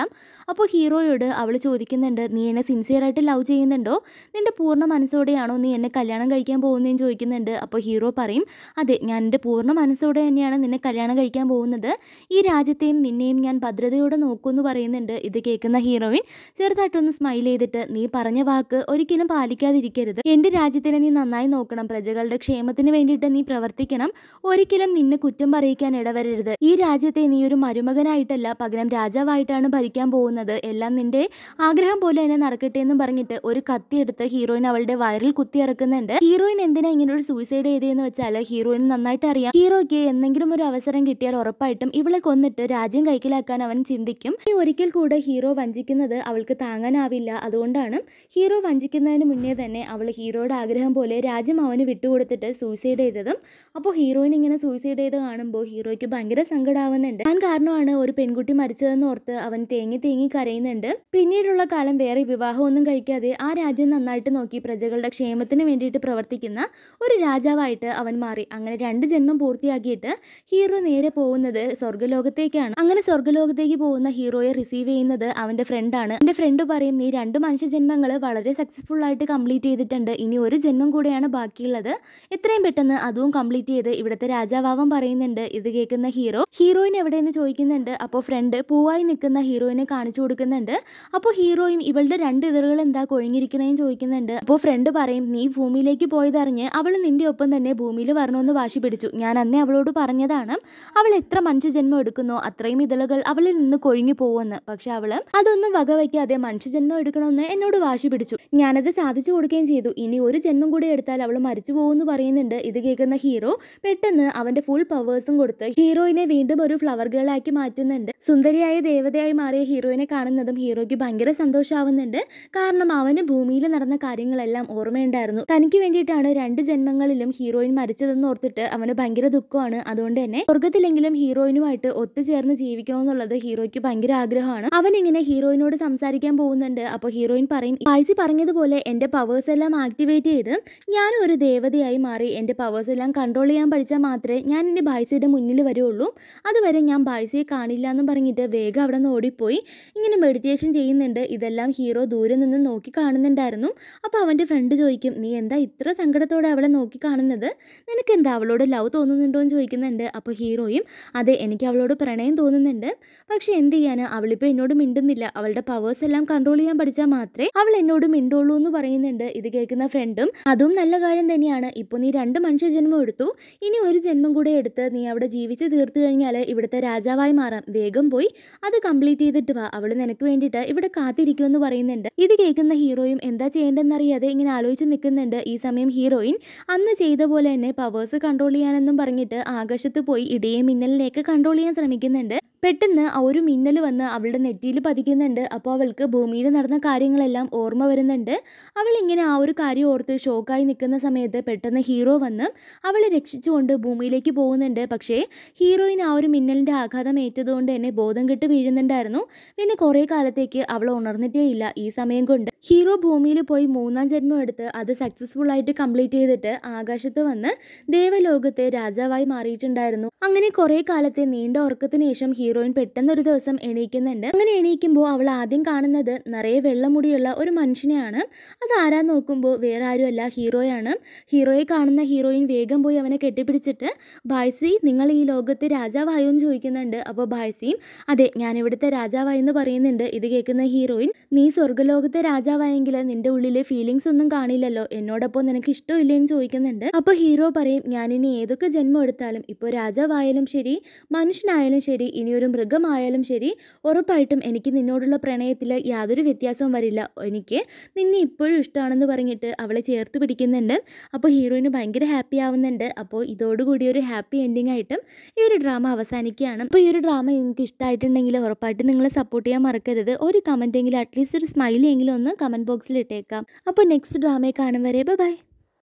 അപ്പോൾ ഹീറോയോട് അവൾ ചോദിക്കുന്നുണ്ട് നീ എന്നെ സിൻസിയറായിട്ട് ലവ് ചെയ്യുന്നുണ്ടോ നിന്റെ പൂർണ്ണ മനസ്സോടെയാണോ നീ എന്നെ കല്യാണം കഴിക്കാൻ പോകുന്നതെന്ന് ചോദിക്കുന്നുണ്ട് അപ്പോൾ ഹീറോ പറയും അതെ ഞാൻ എൻ്റെ പൂർണ്ണ മനസ്സോടെ തന്നെയാണ് നിന്നെ കല്യാണം കഴിക്കാൻ പോകുന്നത് ഈ രാജ്യത്തെയും നിന്നെയും ഞാൻ ഭദ്രതയോടെ നോക്കുമെന്ന് പറയുന്നുണ്ട് ഇത് കേൾക്കുന്ന ഹീറോയിൻ ചെറുതായിട്ടൊന്ന് സ്മൈൽ ചെയ്തിട്ട് നീ പറഞ്ഞ വാക്ക് ഒരിക്കലും പാലിക്കാതിരിക്കരുത് എൻ്റെ രാജ്യത്തിനെ നീ നന്നായി നോക്കണം പ്രജകളുടെ ക്ഷേമത്തിന് വേണ്ടിയിട്ട് നീ പ്രവർത്തിക്കണം ഒരിക്കലും നിന്നെ കുറ്റം പറയിക്കാൻ ഇടവരരുത് ഈ രാജ്യത്തെ നീ ഒരു മരുമകനായിട്ടല്ല പകരം രാജാവായിട്ടാണ് ഭരിക്കാൻ പോകുന്നത് എല്ലാം നിന്റെ ആഗ്രഹം പോലെ തന്നെ നടക്കട്ടെ എന്ന് പറഞ്ഞിട്ട് ഒരു കത്തി എടുത്ത് ഹീറോയിൻ അവളുടെ വയറിൽ കുത്തി ഇറക്കുന്നുണ്ട് ഹീറോയിൻ എന്തിനാ ഇങ്ങനെ ഒരു സൂയിസൈഡ് ചെയ്തതെന്ന് വെച്ചാൽ ഹീറോയിൻ നന്നായിട്ട് അറിയാം ഹീറോയ്ക്ക് എന്തെങ്കിലും ഒരു അവസരം കിട്ടിയാൽ ഉറപ്പായിട്ടും ഇവളെ കൊന്നിട്ട് രാജ്യം കൈക്കലാക്കാൻ അവൻ ചിന്തിക്കും ഈ ഒരിക്കൽ കൂടെ ഹീറോ വഞ്ചിക്കുന്നത് അവൾക്ക് താങ്ങാനാവില്ല അതുകൊണ്ടാണ് ഹീറോ വഞ്ചിക്കുന്നതിന് മുന്നേ തന്നെ അവൾ ഹീറോയുടെ ആഗ്രഹം പോലെ രാജ്യം അവന് വിട്ടുകൊടുത്തിട്ട് സൂയിസൈഡ് സൂയിസൈഡ് ചെയ്തതും അപ്പോൾ ഹീറോയിൻ ഇങ്ങനെ സൂയിസൈഡ് ചെയ്ത് കാണുമ്പോൾ ഹീറോയ്ക്ക് ഭയങ്കര സങ്കടമാവുന്നുണ്ട് താൻ കാരണമാണ് ഒരു പെൺകുട്ടി മരിച്ചതെന്ന് ഓർത്ത് അവൻ തേങ്ങി തേങ്ങി കരയുന്നുണ്ട് പിന്നീടുള്ള കാലം വേറെ വിവാഹമൊന്നും കഴിക്കാതെ ആ രാജ്യം നന്നായിട്ട് നോക്കി പ്രജകളുടെ ക്ഷേമത്തിന് വേണ്ടിയിട്ട് പ്രവർത്തിക്കുന്ന ഒരു രാജാവായിട്ട് അവൻ മാറി അങ്ങനെ രണ്ട് ജന്മം പൂർത്തിയാക്കിയിട്ട് ഹീറോ നേരെ പോകുന്നത് സ്വർഗ്ഗലോകത്തേക്കാണ് അങ്ങനെ സ്വർഗ്ഗലോകത്തേക്ക് പോകുന്ന ഹീറോയെ റിസീവ് ചെയ്യുന്നത് അവൻ്റെ ഫ്രണ്ടാണ് എൻ്റെ ഫ്രണ്ട് പറയും നീ രണ്ട് മനുഷ്യ ജന്മങ്ങൾ വളരെ സക്സസ്ഫുൾ ആയിട്ട് കംപ്ലീറ്റ് ചെയ്തിട്ടുണ്ട് ഇനി ഒരു ജന്മം കൂടെയാണ് ബാക്കിയുള്ളത് എത്രയും പെട്ടെന്ന് അതും കംപ്ലീറ്റ് ചെയ്ത് ഇവിടുത്തെ രാജാവാവം പറയുന്നുണ്ട് ഇത് കേൾക്കുന്ന ഹീറോ ഹീറോയിൻ എവിടെയെന്ന് ചോദിക്കുന്നുണ്ട് അപ്പോൾ ഫ്രണ്ട് പൂവായി നിൽക്കുന്ന ഹീറോയിനെ കാണിച്ചു കൊടുക്കുന്നുണ്ട് അപ്പോൾ ഹീറോയും ഇവളുടെ രണ്ട് ഇതറുകൾ എന്താ കൊഴിഞ്ഞിരിക്കണേന്ന് ചോദിക്കുന്നുണ്ട് അപ്പോൾ ഫ്രണ്ട് പറയും നീ ഭൂമിയിലേക്ക് പോയതറിഞ്ഞ് അവൾ നിന്റെ ഒപ്പം തന്നെ ഭൂമിയിൽ വരണമെന്ന് വാശി പിടിച്ചു ഞാൻ അന്നേ അവളോട് പറഞ്ഞതാണ് അവൾ എത്ര മനുഷ്യജന്മം എടുക്കുന്നോ അത്രയും ഇതളുകൾ അവളിൽ നിന്ന് കൊഴിഞ്ഞു പോകുമെന്ന് പക്ഷെ അവൾ അതൊന്നും വകവയ്ക്കാതെ മനുഷ്യജന്മം എടുക്കണമെന്ന് എന്നോട് വാശി പിടിച്ചു ഞാനത് സാധിച്ചു കൊടുക്കുകയും ചെയ്തു ഇനി ഒരു ജന്മം കൂടി എടുത്താൽ അവൾ മരിച്ചു പോകുമെന്ന് പറയുന്നുണ്ട് ഇത് കേൾക്കുന്ന ഹീറോ പെട്ടെന്ന് അവന്റെ ഫുൾ പവേഴ്സും കൊടുത്ത് ഹീറോയിനെ വീണ്ടും ഒരു ഫ്ലവർ ഗേൾ ആക്കി മാറ്റുന്നുണ്ട് സുന്ദരിയായ ദേവതയായി മാറിയ ഹീറോയിനെ കാണുന്നതും ഹീറോയ്ക്ക് ഭയങ്കര സന്തോഷമാവുന്നുണ്ട് കാരണം അവന് ഭൂമിയിൽ നടന്ന കാര്യങ്ങളെല്ലാം ഓർമ്മയുണ്ടായിരുന്നു തനിക്ക് വേണ്ടിയിട്ടാണ് രണ്ട് ജന്മങ്ങളിലും ഹീറോയിൻ മരിച്ചതെന്ന് ഓർത്തിട്ട് അവന് ഭയങ്കര ദുഃഖമാണ് അതുകൊണ്ട് തന്നെ സ്വർഗത്തിലെങ്കിലും ഹീറോയിനുമായിട്ട് ഒത്തുചേർന്ന് ജീവിക്കണമെന്നുള്ളത് ഹീറോയ്ക്ക് ഭയങ്കര ആഗ്രഹമാണ് അവൻ ഇങ്ങനെ ഹീറോയിനോട് സംസാരിക്കാൻ പോകുന്നുണ്ട് അപ്പോൾ ഹീറോയിൻ പറയും പൈസ പറഞ്ഞതുപോലെ എൻ്റെ പവേഴ്സ് എല്ലാം ആക്ടിവേറ്റ് ചെയ്ത് ഞാൻ ഒരു ദേവതയായി മാറി എൻ്റെ പവേഴ്സ് എല്ലാം കൺട്രോൾ ചെയ്യാൻ പഠിച്ചാൽ മാത്രമേ ഞാൻ എൻ്റെ ബായ്സിയുടെ മുന്നിൽ വരുള്ളൂ അതുവരെ ഞാൻ ബായ്സിയെ കാണില്ല എന്ന് പറഞ്ഞിട്ട് വേഗം അവിടെ നിന്ന് ഓടിപ്പോയി ഇങ്ങനെ മെഡിറ്റേഷൻ ചെയ്യുന്നുണ്ട് ഇതെല്ലാം ഹീറോ ദൂരെ നിന്ന് നോക്കി കാണുന്നുണ്ടായിരുന്നു അപ്പോൾ അവൻ്റെ ഫ്രണ്ട് ചോദിക്കും നീ എന്താ ഇത്ര സങ്കടത്തോടെ അവളെ നോക്കി കാണുന്നത് നിനക്ക് എന്താ അവളോട് ലവ് തോന്നുന്നുണ്ടോ എന്ന് ചോദിക്കുന്നുണ്ട് അപ്പോൾ ഹീറോയും അതെ എനിക്ക് അവളോട് പ്രണയം തോന്നുന്നുണ്ട് പക്ഷെ എന്ത് ചെയ്യാൻ അവളിപ്പോൾ എന്നോട് മിണ്ടുന്നില്ല അവളുടെ പവേഴ്സ് എല്ലാം കൺട്രോൾ ചെയ്യാൻ പഠിച്ചാൽ മാത്രമേ അവൾ എന്നോട് മിണ്ടുള്ളൂ എന്ന് പറയുന്നുണ്ട് ഇത് കേൾക്കുന്ന ഫ്രണ്ടും അതും നല്ല കാര്യം തന്നെയാണ് ഇപ്പോൾ നീ രണ്ട് മനുഷ്യ ജന്മം എടുത്തു ഇനി ഒരു ജന്മം കൂടെ എടുത്ത് നീ അവിടെ ജീവിച്ച് തീർത്തു കഴിഞ്ഞാൽ ഇവിടുത്തെ രാജാവായി മാറാം വേഗം പോയി അത് കംപ്ലീറ്റ് ചെയ്തിട്ട് വാ അവൾ നിനക്ക് വേണ്ടിയിട്ട് ഇവിടെ കാത്തിരിക്കുമെന്ന് പറയുന്നുണ്ട് ഇത് കേൾക്കുന്ന ഹീറോയും എന്താ ചെയ്യേണ്ടതെന്നറിയാതെ ഇങ്ങനെ ആലോചിച്ച് നിൽക്കുന്നുണ്ട് ഈ സമയം ഹീറോയിൻ അന്ന് ചെയ്ത പോലെ തന്നെ പവേഴ്സ് കൺട്രോൾ ചെയ്യാനെന്നും പറഞ്ഞിട്ട് ആകാശത്ത് പോയി ഇടിയെ മിന്നലിനെയൊക്കെ കൺട്രോൾ ചെയ്യാൻ ശ്രമിക്കുന്നുണ്ട് പെട്ടെന്ന് ആ ഒരു മിന്നൽ വന്ന് അവളുടെ നെറ്റിയിൽ പതിക്കുന്നുണ്ട് അപ്പോൾ അവൾക്ക് ഭൂമിയിൽ നടന്ന കാര്യങ്ങളെല്ലാം ഓർമ്മ വരുന്നുണ്ട് അവൾ ഇങ്ങനെ ആ ഒരു കാര്യം ഓർത്ത് ഷോക്കായി നിൽക്കുന്ന സമയത്ത് പെട്ടെന്ന് ഹീറോ വന്ന് അവളെ രക്ഷിച്ചുകൊണ്ട് ഭൂമിയിലേക്ക് പോകുന്നുണ്ട് പക്ഷേ ഹീറോയിൻ ആ ഒരു മിന്നലിൻ്റെ ആഘാതം ഏറ്റതുകൊണ്ട് തന്നെ ബോധം കെട്ട് വീഴുന്നുണ്ടായിരുന്നു പിന്നെ കുറേ കാലത്തേക്ക് അവൾ ഉണർന്നിട്ടേ ഇല്ല ഈ സമയം കൊണ്ട് ഹീറോ ഭൂമിയിൽ പോയി മൂന്നാം ജന്മം എടുത്ത് അത് സക്സസ്ഫുൾ ആയിട്ട് കംപ്ലീറ്റ് ചെയ്തിട്ട് ആകാശത്ത് വന്ന് ദേവലോകത്തെ രാജാവായി മാറിയിട്ടുണ്ടായിരുന്നു അങ്ങനെ കുറേ കാലത്തെ നീണ്ട ഉറക്കത്തിന് ശേഷം ഹീറോയിൻ പെട്ടെന്നൊരു ദിവസം എണീക്കുന്നുണ്ട് അങ്ങനെ എണീക്കുമ്പോൾ അവൾ ആദ്യം കാണുന്നത് നിറയെ വെള്ളമുടിയുള്ള ഒരു മനുഷ്യനെയാണ് അത് ആരാ നോക്കുമ്പോൾ വേറെ ആരുമല്ല ഹീറോയാണ് ഹീറോയെ കാണുന്ന ഹീറോയിൻ വേഗം പോയി അവനെ കെട്ടിപ്പിടിച്ചിട്ട് ബായ്സി നിങ്ങൾ ഈ ലോകത്തെ രാജാവായോ എന്ന് ചോദിക്കുന്നുണ്ട് അപ്പോൾ ബായ്സിയും അതെ ഞാൻ ഇവിടുത്തെ എന്ന് പറയുന്നുണ്ട് ഇത് കേൾക്കുന്ന ഹീറോയിൻ നീ സ്വർഗ്ഗലോകത്തെ രാജാവായെങ്കിൽ നിന്റെ ഉള്ളിലെ ഫീലിങ്സ് ഒന്നും കാണില്ലല്ലോ എന്നോടൊപ്പം നിനക്ക് ഇഷ്ടമില്ലേ എന്ന് ചോദിക്കുന്നുണ്ട് അപ്പോൾ ഹീറോ പറയും ഞാനിനി ഏതൊക്കെ ജന്മം എടുത്താലും ഇപ്പോൾ രാജാവായാലും ശരി മനുഷ്യനായാലും ശരി ഇനി ഒരു മൃഗമായാലും ശരി ഉറപ്പായിട്ടും എനിക്ക് നിന്നോടുള്ള പ്രണയത്തിൽ യാതൊരു വ്യത്യാസവും വരില്ല എനിക്ക് നിന്നെ ഇപ്പോഴും ഇഷ്ടമാണെന്ന് പറഞ്ഞിട്ട് അവളെ ചേർത്ത് പിടിക്കുന്നുണ്ട് അപ്പോൾ ഹീറോയിന് ഭയങ്കര ഹാപ്പി ആവുന്നുണ്ട് അപ്പോൾ ഇതോടുകൂടി ഒരു ഹാപ്പി എൻഡിങ് ആയിട്ടും ഈ ഒരു ഡ്രാമ അവസാനിക്കുകയാണ് അപ്പോൾ ഈ ഒരു ഡ്രാമ നിങ്ങൾക്ക് ഇഷ്ടമായിട്ടുണ്ടെങ്കിൽ ഉറപ്പായിട്ടും നിങ്ങളെ സപ്പോർട്ട് ചെയ്യാൻ മറക്കരുത് ഒരു കമൻറ്റെങ്കിലും അറ്റ്ലീസ്റ്റ് ഒരു സ്മൈലിയെങ്കിലും ഒന്ന് കമൻറ്റ് ബോക്സിൽ ഇട്ടേക്കാം അപ്പോൾ നെക്സ്റ്റ് ഡ്രാമയെ കാണും വരെ ബൈ